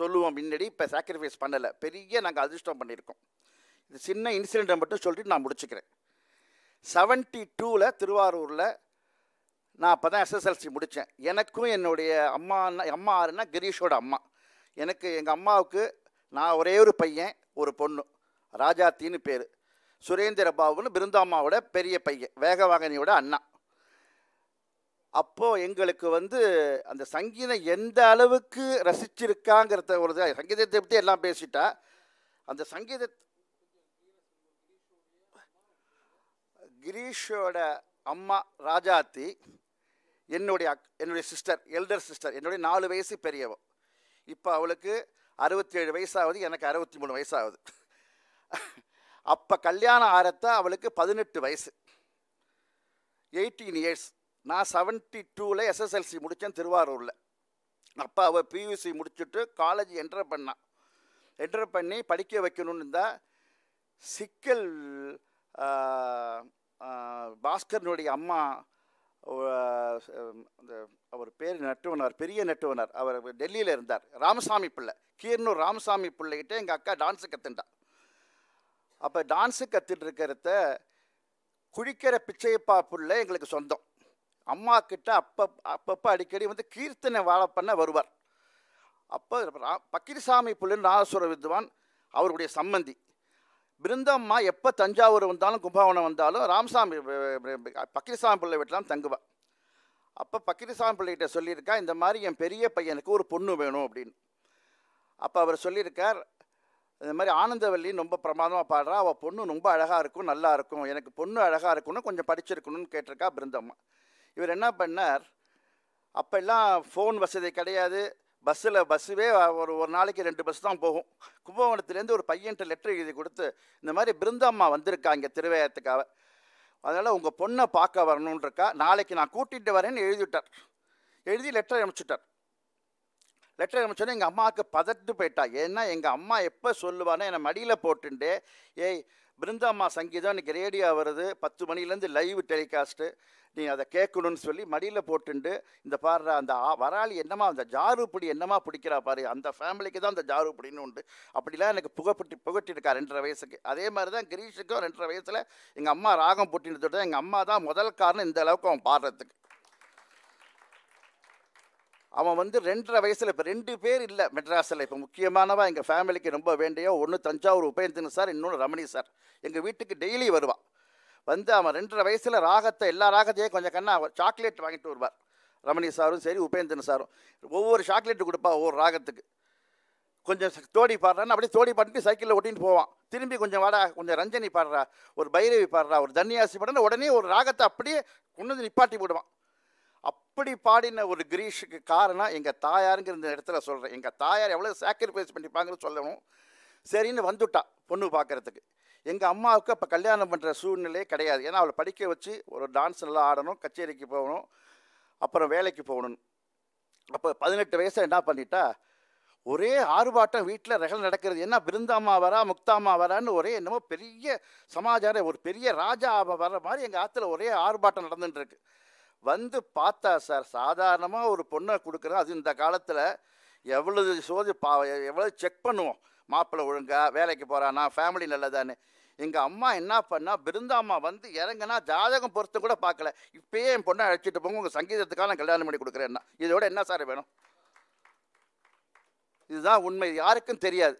சொல்லுவோம் முன்னாடி இப்போ சாக்ரிஃபைஸ் பண்ணலை பெரிய நாங்கள் அதிர்ஷ்டம் பண்ணியிருக்கோம் இது சின்ன இன்சிடெண்ட்டை மட்டும் சொல்லிட்டு நான் முடிச்சுக்கிறேன் செவன்ட்டி டூவில் திருவாரூரில் நான் அப்போ தான் எஸ்எஸ்எல்சி முடித்தேன் எனக்கும் என்னுடைய அம்மா அம்மா ஆறுனா கிரீஷோட அம்மா எனக்கு எங்கள் அம்மாவுக்கு நான் ஒரே ஒரு பையன் ஒரு பொண்ணு ராஜாத்தின்னு பேர் சுரேந்திர பாபுன்னு பிருந்தாமாவோட பெரிய பையன் வேகவாகனியோட அண்ணா அப்போது எங்களுக்கு வந்து அந்த சங்கீதம் எந்த அளவுக்கு ரசிச்சிருக்காங்கிறத ஒரு சங்கீதத்தை பற்றி எல்லாம் பேசிட்டா அந்த சங்கீத கிரீஷோட அம்மா ராஜாத்தி என்னுடைய அக் என்னுடைய சிஸ்டர் எல்டர் சிஸ்டர் என்னுடைய நாலு வயசு பெரியவ இப்போ அவளுக்கு அறுபத்தேழு வயசாகுது எனக்கு அறுபத்தி மூணு வயசாகுது அப்போ கல்யாணம் ஆரத்த அவளுக்கு பதினெட்டு வயசு எயிட்டீன் இயர்ஸ் நான் செவன்ட்டி டூவில் எஸ்எஸ்எல்சி முடித்தேன் திருவாரூரில் அப்போ அவள் பியூசி முடிச்சுட்டு காலேஜ் என்டர் பண்ணான் என்டர் பண்ணி படிக்க வைக்கணும்னு இருந்தால் சிக்கல் பாஸ்கரனுடைய அம்மா அந்த அவர் பேர் நட்டுவனார் பெரிய நட்டுவனார் அவர் டெல்லியில் இருந்தார் ராமசாமி பிள்ளை கீர்னூர் ராமசாமி பிள்ளைகிட்ட எங்கள் அக்கா டான்ஸு கற்றுண்டா அப்போ டான்ஸு கற்றுட்டு இருக்கிறத குழிக்கிற பிச்சையப்பா பிள்ளை எங்களுக்கு சொந்தம் அம்மா கிட்ட அப்போ அப்பப்போ அடிக்கடி வந்து கீர்த்தனை வாழ பண்ண வருவார் அப்போ பக்கிரிசாமி பிள்ளை நாதஸ்வர வித்வான் அவருடைய சம்மந்தி பிருந்தம்மா எப்போ தஞ்சாவூர் வந்தாலும் கும்பகோணம் வந்தாலும் ராமசாமி பக்கிரிசாமி பிள்ளை தான் தங்குவேன் அப்போ பக்கிரிசாமி பிள்ளைகிட்ட சொல்லியிருக்கா இந்த மாதிரி என் பெரிய பையனுக்கு ஒரு பொண்ணு வேணும் அப்படின்னு அப்போ அவர் சொல்லியிருக்கார் இந்த மாதிரி ஆனந்தவல்லின்னு ரொம்ப பிரமாதமாக பாடுறா அவள் பொண்ணு ரொம்ப அழகாக இருக்கும் நல்லா இருக்கும் எனக்கு பொண்ணு அழகாக இருக்கும்னு கொஞ்சம் படிச்சிருக்கணும்னு கேட்டிருக்கா பிருந்தம்மா இவர் என்ன பண்ணார் அப்போல்லாம் ஃபோன் வசதி கிடையாது பஸ்ஸில் பஸ்ஸுவே ஒரு ஒரு நாளைக்கு ரெண்டு பஸ் தான் போகும் கும்பகோணத்துலேருந்து ஒரு பையன்ட்டு லெட்டர் எழுதி கொடுத்து இந்த மாதிரி பிருந்தம்மா வந்திருக்கா இங்கே திருவேயத்துக்காக அதனால் உங்கள் பொண்ணை பார்க்க வரணுன்றக்கா நாளைக்கு நான் கூட்டிகிட்டு வரேன்னு எழுதிவிட்டார் எழுதி லெட்டர் அனுப்பிச்சுட்டார் லெட்டர் ஆரம்பிச்சோன்னே எங்கள் அம்மாவுக்கு பதட்டு போயிட்டா ஏன்னா எங்கள் அம்மா எப்போ சொல்லுவான்னா என்னை மடியில் போட்டுண்டு ஏய் பிருந்தாம்மா சங்கீதம் இன்றைக்கி ரேடியோ வருது பத்து மணிலேருந்து லைவ் டெலிகாஸ்ட்டு நீ அதை கேட்கணும்னு சொல்லி மடியில் போட்டுண்டு இந்த பாடுற அந்த வராளி என்னமா அந்த ஜாரு பிடி என்னமா பிடிக்கிறா பாரு அந்த ஃபேமிலிக்கு தான் அந்த ஜாரு பிடின்னு உண்டு அப்படிலாம் எனக்கு புகப்பட்டு புகட்டிருக்கா ரெண்டரை வயசுக்கு அதே மாதிரி தான் கிரீஷுக்கும் ரெண்டரை வயசில் எங்கள் அம்மா ராகம் போட்டின்னு எங்கள் அம்மா தான் முதல் காரணம் இந்த அளவுக்கு அவன் பாடுறதுக்கு அவன் வந்து ரெண்டரை வயசில் இப்போ ரெண்டு பேர் இல்லை மெட்ராஸில் இப்போ முக்கியமானவன் எங்கள் ஃபேமிலிக்கு ரொம்ப வேண்டியோ ஒன்று தஞ்சாவூர் உபேந்திரன் சார் இன்னொன்று ரமணி சார் எங்கள் வீட்டுக்கு டெய்லி வருவான் வந்து அவன் ரெண்டரை வயசில் ராகத்தை எல்லா ராகத்தையும் கொஞ்சம் கண்ணா அவன் சாக்லேட் வாங்கிட்டு வருவார் ரமணி சாரும் சரி உபேந்திரன் சாரும் ஒவ்வொரு சாக்லேட்டு கொடுப்பா ஒவ்வொரு ராகத்துக்கு கொஞ்சம் தோடி பாடுறான்னு அப்படியே தோடி பாட்டு சைக்கிளில் ஓட்டின்னு போவான் திரும்பி கொஞ்சம் வாடா கொஞ்சம் ரஞ்சனி பாடுறா ஒரு பைரவி பாடுறா ஒரு தன்னியாசி பாடுறா உடனே ஒரு ராகத்தை அப்படியே கொண்டு வந்து நிப்பாட்டி போடுவான் அப்படி பாடின ஒரு கிரீஷுக்கு காரணம் எங்கள் தாயாருங்கிற இந்த இடத்துல சொல்கிறேன் எங்கள் தாயார் எவ்வளோ சாக்ரிஃபைஸ் பண்ணிப்பாங்கன்னு சொல்லணும் சரின்னு வந்துட்டா பொண்ணு பார்க்குறதுக்கு எங்கள் அம்மாவுக்கு அப்போ கல்யாணம் பண்ணுற சூழ்நிலையே கிடையாது ஏன்னா அவளை படிக்க வச்சு ஒரு டான்ஸ் நல்லா ஆடணும் கச்சேரிக்கு போகணும் அப்புறம் வேலைக்கு போகணும் அப்போ பதினெட்டு வயசில் என்ன பண்ணிட்டா ஒரே ஆறுபாட்டம் வீட்டில் ரகல் நடக்கிறது ஏன்னா பிருந்தாமா வரா முக்தாமா வரான்னு ஒரே என்னமோ பெரிய சமாச்சாரம் ஒரு பெரிய ராஜா வர மாதிரி எங்கள் ஆற்றுல ஒரே ஆர்ப்பாட்டம் நடந்துட்டுருக்கு வந்து பார்த்தா சார் சாதாரணமாக ஒரு பொண்ணை கொடுக்குறேன் அது இந்த காலத்தில் எவ்வளவு சோதி பா எவ்வளோ செக் பண்ணுவோம் மாப்பிள்ளை ஒழுங்காக வேலைக்கு போகிறானா ஃபேமிலி நல்லதான்னு எங்கள் அம்மா என்ன பண்ணால் பிருந்தாம்மா வந்து இறங்கினா ஜாதகம் பொறுத்து கூட பார்க்கல இப்பயே என் பொண்ணை அழைச்சிட்டு போங்க உங்கள் சங்கீதத்துக்காக நான் கல்யாணம் பண்ணி கொடுக்குறேன்னா இதோட என்ன சார் வேணும் இதுதான் உண்மை யாருக்கும் தெரியாது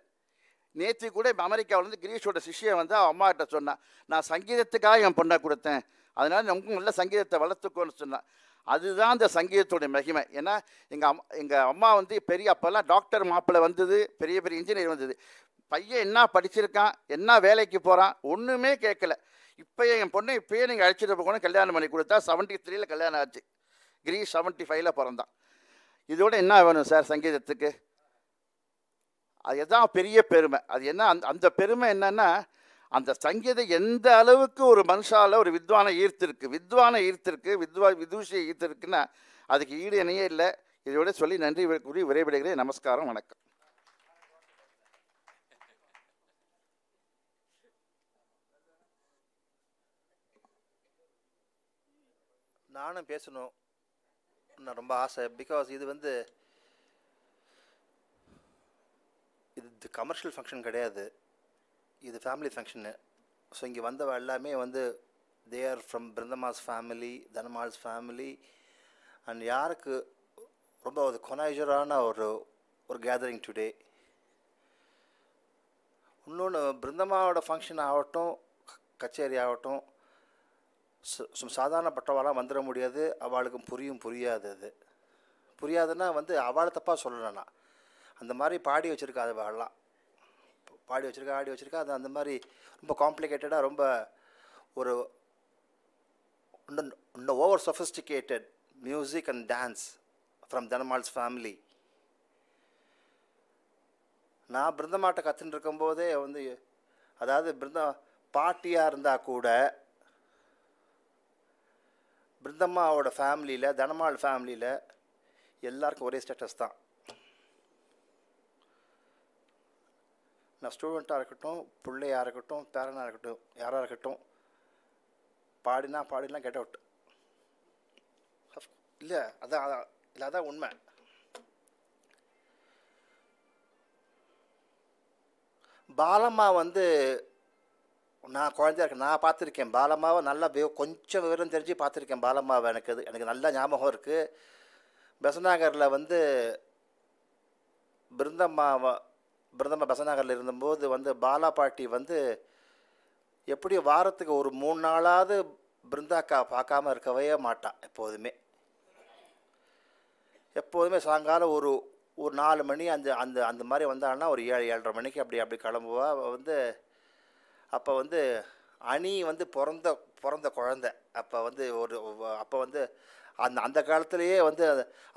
நேற்று கூட அமெரிக்காவிலேருந்து கிரீஷோட சிஷியை வந்து அவன் அம்மாகிட்ட சொன்னான் நான் சங்கீதத்துக்காக என் பொண்ணை கொடுத்தேன் அதனால் நமக்கு நல்ல சங்கீதத்தை வளர்த்துக்கோன்னு சொன்னேன் அதுதான் அந்த சங்கீதத்துடைய மகிமை ஏன்னா எங்கள் அம்மா எங்கள் அம்மா வந்து பெரிய அப்போல்லாம் டாக்டர் மாப்பிள்ளை வந்தது பெரிய பெரிய இன்ஜினியர் வந்தது பையன் என்ன படிச்சிருக்கான் என்ன வேலைக்கு போகிறான் ஒன்றுமே கேட்கல இப்போ என் பொண்ணு இப்போயே நீங்கள் அழைச்சிட்டு போகணும் கல்யாணம் பண்ணி கொடுத்தா செவன்ட்டி த்ரீல கல்யாணம் ஆச்சு கிரீ செவன்ட்டி ஃபைவ்ல பிறந்தான் இதோட என்ன வேணும் சார் சங்கீதத்துக்கு அதுதான் பெரிய பெருமை அது என்ன அந்த அந்த பெருமை என்னென்னா அந்த சங்கீதம் எந்த அளவுக்கு ஒரு மனுஷால ஒரு வித்வானை ஈர்த்திருக்கு வித்வானை ஈர்த்திருக்கு வித்வா விதூஷியை ஈர்த்திருக்குன்னா அதுக்கு ஈடு இணையே இல்லை இதோட சொல்லி நன்றி கூறி விரைவிடுகிறேன் நமஸ்காரம் வணக்கம் நானும் பேசணும் நான் ரொம்ப ஆசை பிகாஸ் இது வந்து இது கமர்ஷியல் ஃபங்க்ஷன் கிடையாது இது ஃபேமிலி ஃபங்க்ஷனு ஸோ இங்கே வந்தவ எல்லாமே வந்து they are from Brindamma's family Dhanammal's family and யாருக்கு ரொம்ப ஒரு கொனாய்ஜரான ஒரு ஒரு கேதரிங் டுடே இன்னொன்று பிருந்தமாவோட ஃபங்க்ஷன் ஆகட்டும் கச்சேரி ஆகட்டும் சும் சாதாரணப்பட்டவாளாக வந்துட முடியாது அவளுக்கும் புரியும் புரியாது அது புரியாதுன்னா வந்து அவளை தப்பாக சொல்லலைண்ணா அந்த மாதிரி பாடி வச்சுருக்காது அது அவள்லாம் பாடி வச்சுருக்கா ஆடி வச்சுருக்கா அது அந்த மாதிரி ரொம்ப காம்ப்ளிகேட்டடாக ரொம்ப ஒரு இன்னும் over sophisticated music and dance from Dhanammal's family நான் பிருந்தமாட்டை கற்றுன்னு இருக்கும்போதே வந்து அதாவது பிருந்த பாட்டியாக இருந்தால் கூட பிருந்தம்மாவோட ஃபேமிலியில் தனமால் ஃபேமிலியில் எல்லாருக்கும் ஒரே ஸ்டேட்டஸ் தான் நான் ஸ்டூடெண்ட்டாக இருக்கட்டும் பிள்ளையாக இருக்கட்டும் பேரனாக இருக்கட்டும் யாராக இருக்கட்டும் பாடினா பாடிலாம் கெட் அவுட் இல்லை அதான் இல்லை அதான் உண்மை பாலம்மா வந்து நான் குழந்தையா இருக்கேன் நான் பார்த்துருக்கேன் பாலம்மாவை நல்லா கொஞ்சம் விவரம் தெரிஞ்சு பார்த்துருக்கேன் பாலம்மாவை எனக்கு அது எனக்கு நல்லா ஞாபகம் இருக்குது பெசநாகரில் வந்து பிருந்தம்மாவை பிரதம பசநகரில் இருந்தபோது வந்து பாலா பாட்டி வந்து எப்படி வாரத்துக்கு ஒரு மூணு நாளாவது பிருந்தாக்கா பார்க்காம இருக்கவே மாட்டான் எப்போதுமே எப்போதுமே சாயங்காலம் ஒரு ஒரு நாலு மணி அஞ்சு அந்த அந்த மாதிரி வந்தாங்கன்னா ஒரு ஏழு ஏழரை மணிக்கு அப்படி அப்படி கிளம்புவா வந்து அப்போ வந்து அணி வந்து பிறந்த பிறந்த குழந்த அப்போ வந்து ஒரு அப்போ வந்து அந்த அந்த காலத்துலேயே வந்து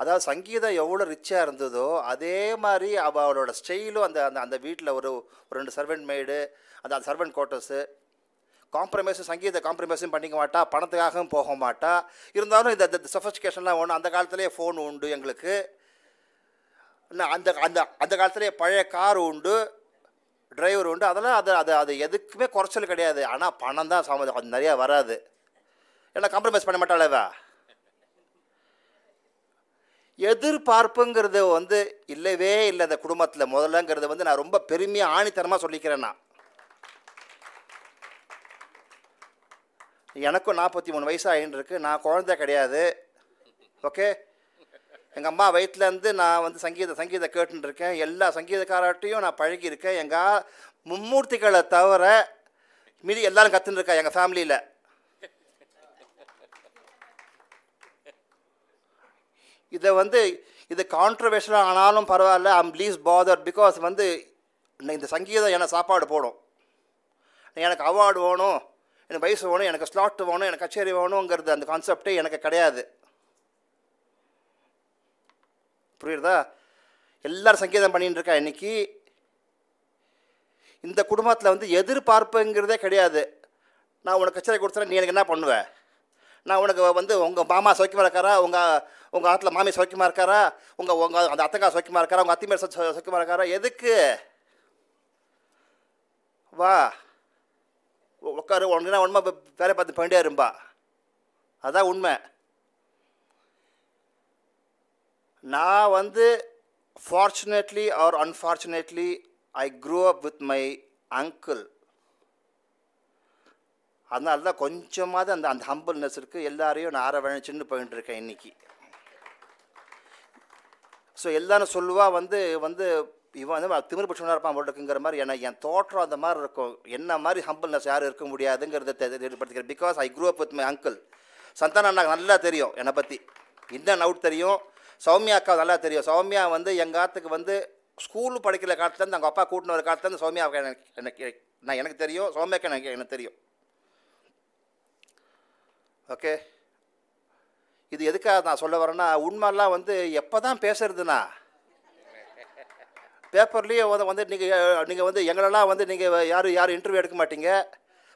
அதாவது சங்கீதம் எவ்வளோ ரிச்சாக இருந்ததோ அதே மாதிரி அவளோட ஸ்டைலும் அந்த அந்த அந்த வீட்டில் ஒரு ஒரு ரெண்டு சர்வெண்ட் மேய்டு அந்த அந்த சர்வெண்ட் கோட்டர்ஸு காம்ப்ரமைஸும் சங்கீத காம்ப்ரமைஸும் பண்ணிக்க மாட்டா பணத்துக்காகவும் போக மாட்டா இருந்தாலும் இந்த சொஃபஸ்டிகேஷன்லாம் ஒன்று அந்த காலத்துலேயே ஃபோன் உண்டு எங்களுக்கு அந்த அந்த அந்த காலத்துலேயே பழைய கார் உண்டு டிரைவர் உண்டு அதெல்லாம் அது அது அது எதுக்குமே குறைச்சல் கிடையாது ஆனால் பணம் தான் சம நிறையா வராது ஏன்னா காம்ப்ரமைஸ் பண்ண மாட்டாளவா எதிர்பார்ப்புங்கிறது வந்து இல்லவே இல்லை அந்த குடும்பத்தில் முதல்லங்கிறது வந்து நான் ரொம்ப பெருமையாக ஆணித்தனமாக சொல்லிக்கிறேன் நான் எனக்கும் நாற்பத்தி மூணு வயசாகின்னு இருக்குது நான் குழந்த கிடையாது ஓகே எங்கள் அம்மா வயிற்றுலேருந்து நான் வந்து சங்கீத சங்கீத கேட்டுருக்கேன் எல்லா சங்கீதக்காராட்டையும் நான் பழகியிருக்கேன் எங்கள் மும்மூர்த்திகளை தவிர மீதி எல்லோரும் கற்றுன்னு இருக்கேன் எங்கள் ஃபேமிலியில் இதை வந்து இது கான்ட்ரவர்ஷனாக ஆனாலும் பரவாயில்ல ஐம் ப்ளீஸ் பாதர் பிகாஸ் வந்து இந்த சங்கீதம் என சாப்பாடு போடும் எனக்கு அவார்டு வேணும் எனக்கு வயசு வேணும் எனக்கு ஸ்லாட் வேணும் எனக்கு கச்சேரி வேணுங்கிறது அந்த கான்செப்டே எனக்கு கிடையாது புரியுறதா எல்லோரும் சங்கீதம் பண்ணிகிட்டு இருக்கா இன்றைக்கி இந்த குடும்பத்தில் வந்து எதிர்பார்ப்புங்கிறதே கிடையாது நான் உனக்கு கச்சேரி கொடுத்தேன் நீ எனக்கு என்ன பண்ணுவேன் நான் உனக்கு வந்து உங்கள் மாமா சௌக்கியமாக இருக்காரா உங்கள் உங்கள் ஆற்றுல மாமி சௌக்கியமாக இருக்காரா உங்கள் உங்கள் அந்த அத்தங்கா சௌக்கியமாக இருக்காரா உங்கள் அத்திமேல் சௌக்கியமாக இருக்காரா எதுக்கு வா உட்காரு உனக்குனா உண்மை வேலை பார்த்து பண்ணியா இரும்பா அதான் உண்மை நான் வந்து fortunately or unfortunately I grow up with my uncle அதனால தான் கொஞ்சமாவது அந்த அந்த ஹம்பிள்னஸ் இருக்குது எல்லாரையும் நான் ஆரவழிச்சின்னு போயிட்டுருக்கேன் இன்றைக்கி ஸோ எல்லாரும் சொல்லுவா வந்து வந்து இவன் வந்து திமிர் பிடிச்சவனாக இருப்பான் அவர்களுக்குங்கிற மாதிரி ஏன்னா என் தோற்றம் அந்த மாதிரி இருக்கும் என்ன மாதிரி ஹம்பிள்னஸ் யாரும் இருக்க முடியாதுங்கிறத தெரியப்படுத்திக்கிறேன் because I grew up with my uncle Santhanam எனக்கு நல்லா தெரியும் என்னை பற்றி இன்னும் அவுட் தெரியும் சௌமியா அக்கா நல்லா தெரியும் சௌமியா வந்து எங்கள் ஆத்துக்கு வந்து ஸ்கூலு படிக்கிற காலத்துலேருந்து எங்கள் அப்பா கூட்டின ஒரு காலத்துலேருந்து சௌமியா எனக்கு எனக்கு நான் எனக்கு தெரியும் சௌமியாக்கா எனக்கு எனக்கு தெரியும் ஓகே இது எதுக்காக நான் சொல்ல வரேன்னா உண்மைலாம் வந்து எப்போ தான் பேசுறதுண்ணா பேப்பர்லேயே வந்து நீங்கள் நீங்கள் வந்து எங்களெல்லாம் வந்து நீங்கள் யாரும் யாரும் இன்டர்வியூ எடுக்க மாட்டீங்க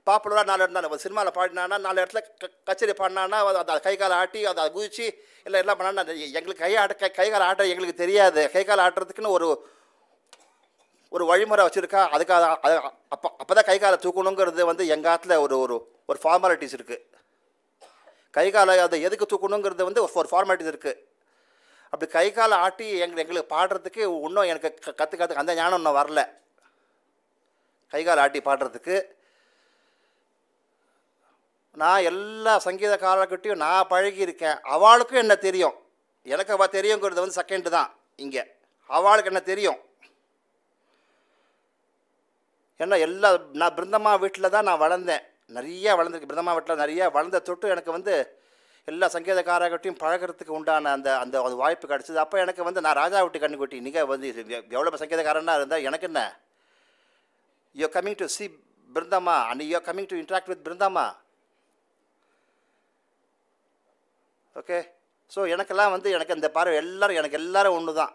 பாப்புலராக நாலு இடத்துல சினிமாவில் பாடினானா நாலு இடத்துல கச்சேரி பாடினானா அதை கை காலை ஆட்டி அதை குதிச்சு இல்லை எல்லாம் பண்ணா எங்களுக்கு கை ஆட்ட கை கை ஆட்ட எங்களுக்கு தெரியாது கை கால ஆட்டுறதுக்குன்னு ஒரு ஒரு வழிமுறை வச்சுருக்கா அதுக்காக அப்போ அப்போ தான் கை காலை தூக்கணுங்கிறது வந்து எங்கள் ஆற்றுல ஒரு ஒரு ஒரு ஃபார்மாலிட்டிஸ் இருக்குது கை காலை அதை எதுக்கு தூக்கணுங்கிறது வந்து ஒரு ஃபார்மாலிட்டி இருக்குது அப்படி கை காலை ஆட்டி எங்கள் எங்களுக்கு பாடுறதுக்கு இன்னும் எனக்கு கற்றுக்காத்துக்கு அந்த ஞானம் இன்னும் வரல கை கால் ஆட்டி பாடுறதுக்கு நான் எல்லா சங்கீத காலக்கிட்டையும் நான் பழகியிருக்கேன் அவளுக்கும் என்ன தெரியும் எனக்கு அவள் தெரியுங்கிறது வந்து செகண்டு தான் இங்கே அவளுக்கு என்ன தெரியும் ஏன்னா எல்லா நான் பிருந்தமாக வீட்டில் தான் நான் வளர்ந்தேன் நிறையா வளர்ந்துருக்கு பிரதமா வட்டில் நிறையா வளர்ந்த தொட்டு எனக்கு வந்து எல்லா சங்கீதக்காரர்கிட்டையும் பழகிறதுக்கு உண்டான அந்த அந்த அது வாய்ப்பு கிடச்சிது அப்போ எனக்கு வந்து நான் ராஜா விட்டு கண்ணு கொட்டி நீங்கள் வந்து எவ்வளோ சங்கீதக்காரனாக இருந்தால் எனக்கு என்ன you coming to see Brindamma and you coming to interact with Brindamma okay so எனக்கெல்லாம் வந்து எனக்கு இந்த பார்வை எல்லோரும் எனக்கு எல்லோரும் ஒன்று தான்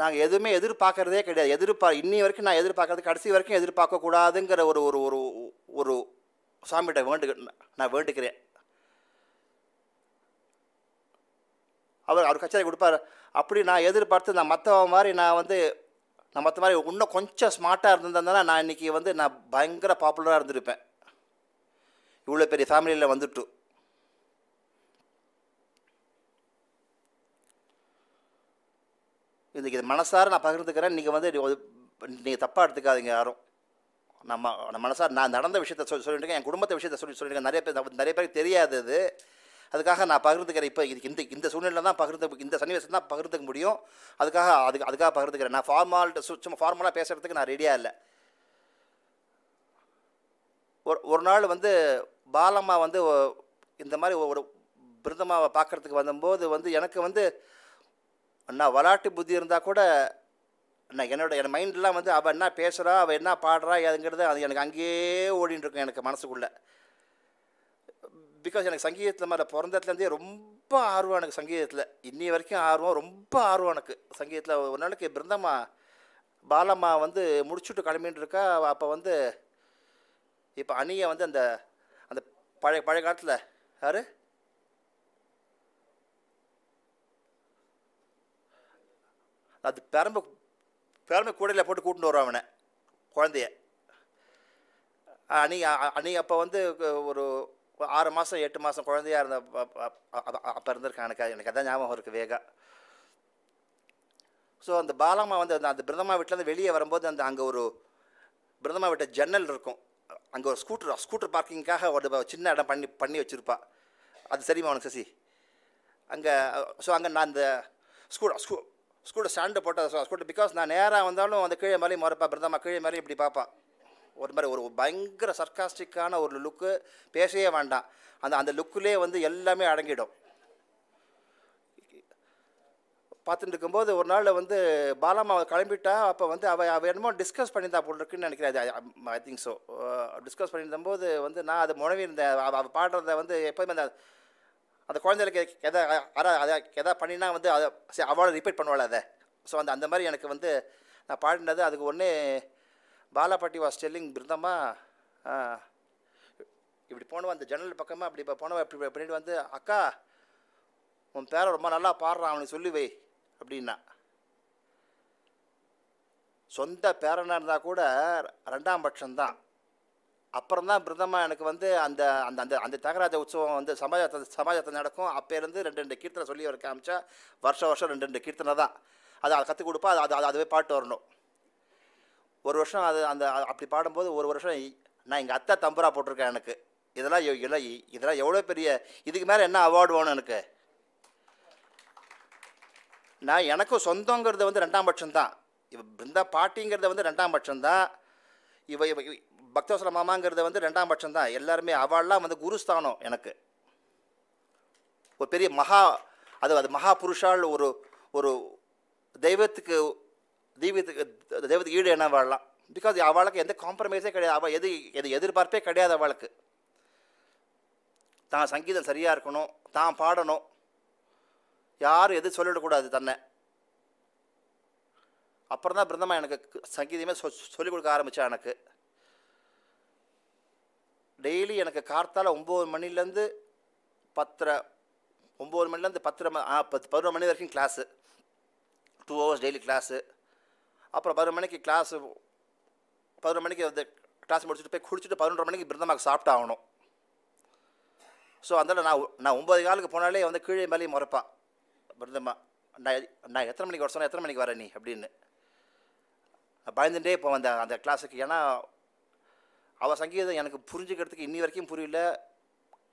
நாங்கள் எதுவுமே எதிர்பார்க்குறதே கிடையாது எதிர்பார் இன்னி வரைக்கும் நான் எதிர்பார்க்கறது கடைசி வரைக்கும் எதிர்பார்க்கக்கூடாதுங்கிற ஒரு ஒரு ஒரு ஒரு சாமிகிட்ட வேண்டு நான் வேண்டுக்கிறேன் அவர் அவர் கச்சேரி கொடுப்பார் அப்படி நான் எதிர்பார்த்து நான் மற்ற மாதிரி நான் வந்து நான் மற்ற மாதிரி இன்னும் கொஞ்சம் ஸ்மார்ட்டாக இருந்திருந்தேன்னா நான் இன்றைக்கி வந்து நான் பயங்கர பாப்புலராக இருந்திருப்பேன் இவ்வளோ பெரிய ஃபேமிலியில் வந்துட்டு இன்றைக்கி இது மனசார நான் பகிர்ந்துக்கிறேன் நீங்கள் வந்து நீங்கள் தப்பாக எடுத்துக்காதீங்க யாரும் நம்ம நம்ம மனசார் நான் நடந்த விஷயத்த சொல்லி சொல்லிட்டு என் குடும்பத்தை விஷயத்த சொல்லி சொல்லிட்டு நிறைய பேர் நிறைய பேருக்கு தெரியாது அது அதுக்காக நான் பகிர்ந்துக்கிறேன் இப்போ இது இந்த இந்த சூழ்நிலை தான் பகிர்ந்து இந்த சன்னிவேசம் தான் பகிர்ந்துக்க முடியும் அதுக்காக அதுக்கு அதுக்காக பகிர்ந்துக்கிறேன் நான் சு சும்மா ஃபார்மலாக பேசுகிறதுக்கு நான் ரெடியாக இல்லை ஒரு ஒரு நாள் வந்து பாலம்மா வந்து இந்த மாதிரி ஒரு பிருந்தமாவை பார்க்குறதுக்கு வந்தபோது வந்து எனக்கு வந்து அண்ணா வளாட்டு புத்தி இருந்தால் கூட அண்ணா என்னோட என் மைண்டெலாம் வந்து அவள் என்ன பேசுகிறா அவள் என்ன பாடுறா எதுங்கிறது அது எனக்கு அங்கேயே ஓடின்னு இருக்கும் எனக்கு மனசுக்குள்ளே பிகாஸ் எனக்கு சங்கீதத்தில் மேலே பிறந்ததுலேருந்தே ரொம்ப ஆர்வம் எனக்கு சங்கீதத்தில் இன்னி வரைக்கும் ஆர்வம் ரொம்ப ஆர்வம் எனக்கு சங்கீதத்தில் ஒரு நாளைக்கு பிருந்தம்மா பாலம்மா வந்து முடிச்சுட்டு கிளம்பின்னு இருக்கா அப்போ வந்து இப்போ அணியை வந்து அந்த அந்த பழைய பழைய காலத்தில் யார் அது பெரம்பு பெரம்பு கூடையில் போட்டு கூட்டின்னு வருவான் அவனை குழந்தைய அணி அணி அப்போ வந்து ஒரு ஆறு மாதம் எட்டு மாதம் குழந்தையாக இருந்த அப்போ இருந்திருக்கான் எனக்கு எனக்கு அதான் ஞாபகம் இருக்குது வேகா ஸோ அந்த பாலாமா வந்து அந்த அந்த பிரதமா வீட்டிலேருந்து வெளியே வரும்போது அந்த அங்கே ஒரு பிரதமா வீட்டை ஜன்னல் இருக்கும் அங்கே ஒரு ஸ்கூட்டர் ஸ்கூட்டர் பார்க்கிங்காக ஒரு சின்ன இடம் பண்ணி பண்ணி வச்சுருப்பா அது சரிம்மா உனக்கு சசி அங்கே ஸோ அங்கே நான் அந்த ஸ்கூ ஸ்கூ ஸ்கூலில் ஸ்டாண்டு போட்டால் ஸ்கூலில் பிகாஸ் நான் நேராக வந்தாலும் அந்த கீழே மாதிரி மறப்பா பிரதமா கீழே மாதிரி இப்படி பார்ப்பான் ஒரு மாதிரி ஒரு பயங்கர சர்க்காஸ்டிக்கான ஒரு லுக்கு பேசவே வேண்டாம் அந்த அந்த லுக்குலேயே வந்து எல்லாமே அடங்கிடும் பார்த்துட்டு இருக்கும்போது ஒரு நாள் வந்து பாலாமா கிளம்பிட்டா அப்போ வந்து அவள் அவள் என்னமோ டிஸ்கஸ் பண்ணியிருந்தா போல் இருக்குன்னு நினைக்கிறேன் I think so discuss uh, பண்ணியிருந்தபோது வந்து நான் அது முனவியிருந்தேன் இருந்தேன் அவள் பாடுறத வந்து எப்போயுமே அந்த அந்த குழந்தைகளுக்கு எதை அதை எதா பண்ணினா வந்து அதை அவளை ரிப்பீட் பண்ணுவாள் அதை ஸோ அந்த அந்த மாதிரி எனக்கு வந்து நான் பாடினது அதுக்கு ஒன்று பாலாபட்டி வாஸ் ஸ்டெல்லிங் பிருந்தமாக இப்படி போனவன் அந்த ஜன்னல் பக்கமாக அப்படி இப்போ போனவன் இப்படி பண்ணிட்டு வந்து அக்கா உன் பேரை ரொம்ப நல்லா பாடுறான் அவனுக்கு சொல்லி வை அப்படின்னா சொந்த பேரனாக இருந்தால் கூட ரெண்டாம் பட்சம்தான் அப்புறம் தான் பிரதம எனக்கு வந்து அந்த அந்த அந்த அந்த தியாகராஜ உற்சவம் வந்து சமாஜத்தை சமாஜத்தை நடக்கும் அப்போருந்து ரெண்டு ரெண்டு கீர்த்தனை சொல்லி வர காமிச்சா வருஷம் வருஷம் ரெண்டு ரெண்டு கீர்த்தனை தான் அதை அதை கற்றுக் கொடுப்பா அது அது அதுவே பாட்டு வரணும் ஒரு வருஷம் அது அந்த அப்படி பாடும்போது ஒரு வருஷம் நான் எங்கள் அத்தை தம்புரா போட்டிருக்கேன் எனக்கு இதெல்லாம் இல்லை இதெல்லாம் எவ்வளோ பெரிய இதுக்கு மேலே என்ன அவார்டு வேணும் எனக்கு நான் எனக்கும் சொந்தங்கிறது வந்து ரெண்டாம் பட்சம்தான் இவ பிருந்தா பாட்டிங்கிறத வந்து ரெண்டாம் பட்சம்தான் இவ இவ பக்தவசல மாமாங்கிறது வந்து ரெண்டாம் பட்சம் தான் எல்லாருமே அவள்லாம் வந்து குருஸ்தானம் எனக்கு ஒரு பெரிய மகா அது அது மகா புருஷால் ஒரு ஒரு தெய்வத்துக்கு தெய்வத்துக்கு தெய்வத்துக்கு ஈடு என்ன வாழலாம் பிகாஸ் அவளுக்கு எந்த காம்ப்ரமைஸே கிடையாது அவள் எது எது எதிர்பார்ப்பே கிடையாது அவளுக்கு தான் சங்கீதம் சரியாக இருக்கணும் தான் பாடணும் யாரும் எது சொல்லிடக்கூடாது தன்னை அப்புறம் தான் பிரதமா எனக்கு சங்கீதமே சொ சொல்லிக் கொடுக்க ஆரம்பித்தான் எனக்கு டெய்லி எனக்கு கார்த்தால் ஒம்பது மணிலேருந்து பத்தரை ஒம்பது மணிலேருந்து பத்தரை பத்து பதினொரு மணி வரைக்கும் class two hours daily class அப்புறம் பதினொரு மணிக்கு கிளாஸு பதினொரு மணிக்கு வந்து கிளாஸ் முடிச்சுட்டு போய் குடிச்சிட்டு பதினொன்று மணிக்கு பிருந்தமாக சாப்பிட்டு ஆகணும் ஸோ அதனால் நான் நான் ஒம்பது காலுக்கு போனாலே வந்து கீழே மேலேயும் முறைப்பான் பிருந்தம்மா நான் நான் எத்தனை மணிக்கு வர சொன்னேன் எத்தனை மணிக்கு வரேன் நீ அப்படின்னு பயந்துட்டே இப்போ அந்த அந்த கிளாஸுக்கு ஏன்னா அவள் சங்கீதம் எனக்கு புரிஞ்சுக்கிறதுக்கு இன்னி வரைக்கும் புரியல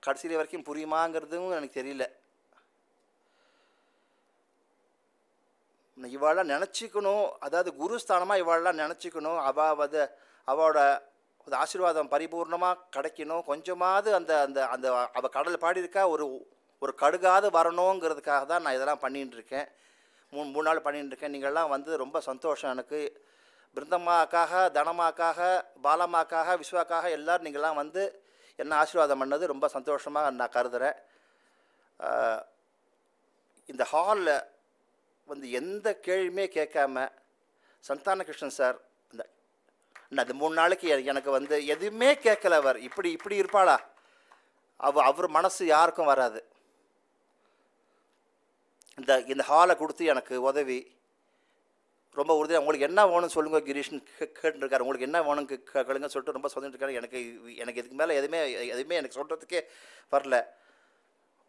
கடைசியில் வரைக்கும் புரியுமாங்கிறதும் எனக்கு தெரியல இவாளெலாம் நினச்சிக்கணும் அதாவது குருஸ்தானமாக இவாளெலாம் நினச்சிக்கணும் அவள் அதை அவளோட ஆசீர்வாதம் பரிபூர்ணமாக கிடைக்கணும் கொஞ்சமாவது அந்த அந்த அந்த அவள் கடல் பாடியிருக்கா ஒரு ஒரு கடுகாது வரணுங்கிறதுக்காக தான் நான் இதெல்லாம் பண்ணிகிட்டு இருக்கேன் மூணு மூணு நாள் பண்ணிகிட்டு இருக்கேன் நீங்கள்லாம் வந்து ரொம்ப சந்தோஷம் எனக்கு பிருந்தம்மாக்காக தனமாக்காக பாலம்மாக்காக விஸ்வாக்காக எல்லோரும் நீங்களாம் வந்து என்ன ஆசீர்வாதம் பண்ணது ரொம்ப சந்தோஷமாக நான் கருதுகிறேன் இந்த ஹாலில் வந்து எந்த கேள்வியுமே கேட்காம சந்தான கிருஷ்ணன் சார் இந்த அது மூணு நாளைக்கு எனக்கு வந்து எதுவுமே கேட்கல அவர் இப்படி இப்படி இருப்பாளா அவ அவர் மனசு யாருக்கும் வராது இந்த இந்த ஹாலை கொடுத்து எனக்கு உதவி ரொம்ப உறுதியாக உங்களுக்கு என்ன வேணும்னு சொல்லுங்க கிரீஷ்னு கேட்டுருக்காரு உங்களுக்கு என்ன வேணும் கேளுங்க சொல்லிட்டு ரொம்ப சொல்லிட்டுருக்காரு எனக்கு எனக்கு இதுக்கு மேலே எதுவுமே எதுவுமே எனக்கு சொல்கிறதுக்கே வரல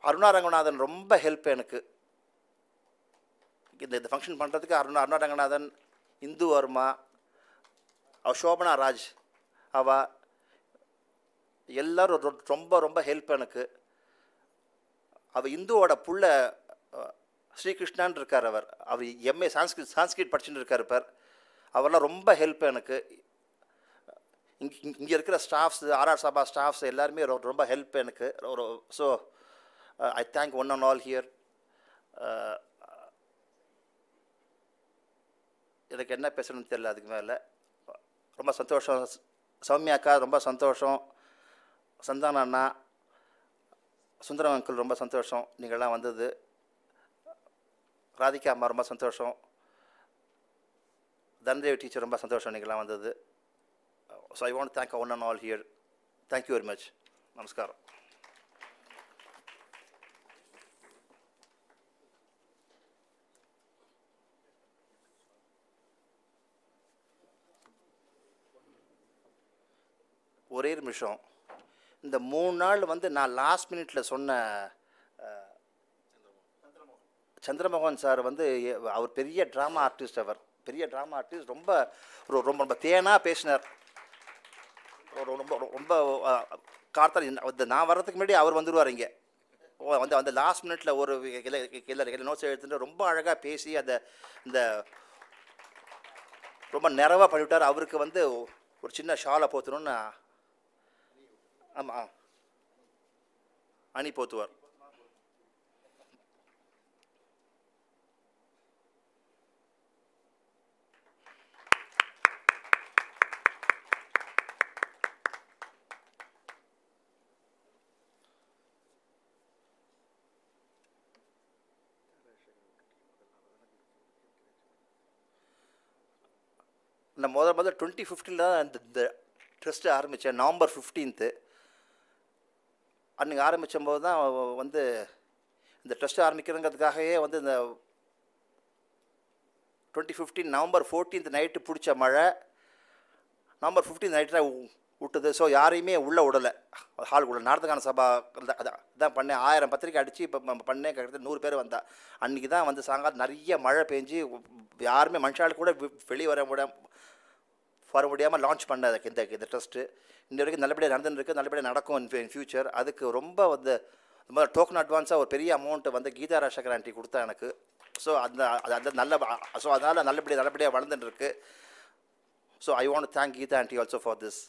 அருணா ரங்கநாதன் ரொம்ப ஹெல்ப் எனக்கு இந்த இந்த ஃபங்க்ஷன் பண்ணுறதுக்கு அருணா அருணா ரங்கநாதன் இந்து வர்மா சோபனா ராஜ் அவ எல்லோரும் ரொம்ப ரொம்ப ஹெல்ப் எனக்கு அவள் இந்துவோட புள்ள ஸ்ரீகிருஷ்ணான் இருக்கார் அவர் அவர் எம்ஏ சான்ஸ்கிரி சான்ஸ்கிரிட் படிச்சுட்டு இருக்கார் இப்போ அவர்லாம் ரொம்ப ஹெல்ப் எனக்கு இங்கே இங்கே இருக்கிற ஸ்டாஃப்ஸ் ஆர்ஆர் சபா ஸ்டாஃப்ஸ் எல்லாருமே ரொம்ப ஹெல்ப் எனக்கு ஒரு so I thank one and all here எனக்கு என்ன பேசணும்னு தெரியல அதுக்கு மேலே ரொம்ப சந்தோஷம் சௌமியாக்கா ரொம்ப சந்தோஷம் சந்தான அண்ணா சுந்தரம் அங்கிள் ரொம்ப சந்தோஷம் நீங்கள்லாம் வந்தது ராதிகா அம்மா ரொம்ப சந்தோஷம் தன்தேவி டீச்சர் ரொம்ப சந்தோஷம் இன்றைக்கெல்லாம் வந்தது so I want thank one and all here thank you very much நமஸ்காரம் ஒரே நிமிஷம் இந்த மூணு நாள் வந்து நான் லாஸ்ட் மினிட்ல சொன்ன சந்திரமோகன் சார் வந்து அவர் பெரிய ட்ராமா ஆர்டிஸ்ட் அவர் பெரிய ட்ராமா ஆர்டிஸ்ட் ரொம்ப ஒரு ரொம்ப ரொம்ப தேனாக பேசினார் ரொம்ப ரொம்ப கார்த்தால் நான் வர்றதுக்கு முன்னாடி அவர் வந்துடுவார் இங்கே வந்து அந்த லாஸ்ட் மினிட்ல ஒரு கிளை கிளை நோட்ஸ் எடுத்துட்டு ரொம்ப அழகாக பேசி அந்த இந்த ரொம்ப நிறவாக பண்ணிவிட்டார் அவருக்கு வந்து ஒரு சின்ன ஷாலை போத்தணும்னு ஆமாம் அணி போத்துவார் நான் முதல் முதல்ல டுவெண்ட்டி ஃபிஃப்டீனில் தான் அந்த இந்த ட்ரெஸ்ட்டு ஆரம்பித்தேன் நவம்பர் ஃபிஃப்டீன்த்து அன்றைக்கி ஆரம்பித்த போது தான் வந்து இந்த ட்ரெஸ்ட்டு ஆரம்பிக்கிறதுங்கிறதுக்காகவே வந்து இந்த twenty fifteen November fourteenth night பிடிச்ச மழை நவம்பர் ஃபிஃப்டீன் நைட்டு விட்டுது ஸோ யாரையுமே உள்ளே விடலை உள்ள நாடத்துக்கான சபா அதான் இதான் பண்ணேன் ஆயிரம் பத்திரிக்கை அடித்து இப்போ பண்ணேன் கிட்டத்தட்ட நூறு பேர் வந்தா அன்றைக்கி தான் வந்து சாயங்காலம் நிறைய மழை பெஞ்சு யாருமே மனுஷால் கூட வெளியே வர விட ஃபார் முடியாமல் லான்ச் பண்ண இந்த இந்த ட்ரஸ்ட்டு இன்ன வரைக்கும் நல்லபடியாக நடந்துருக்கு நல்லபடியாக நடக்கும் இன் ஃப்யூச்சர் அதுக்கு ரொம்ப வந்து ரொம்ப டோக்கன் அட்வான்ஸாக ஒரு பெரிய அமௌண்ட்டு வந்து கீதா ராஷா கிராண்டி கொடுத்தா எனக்கு ஸோ அந்த அந்த நல்ல ஸோ அதனால் நல்லபடியாக நல்லபடியாக வளர்ந்துட்டுருக்கு so I want thank Geetha aunty also for this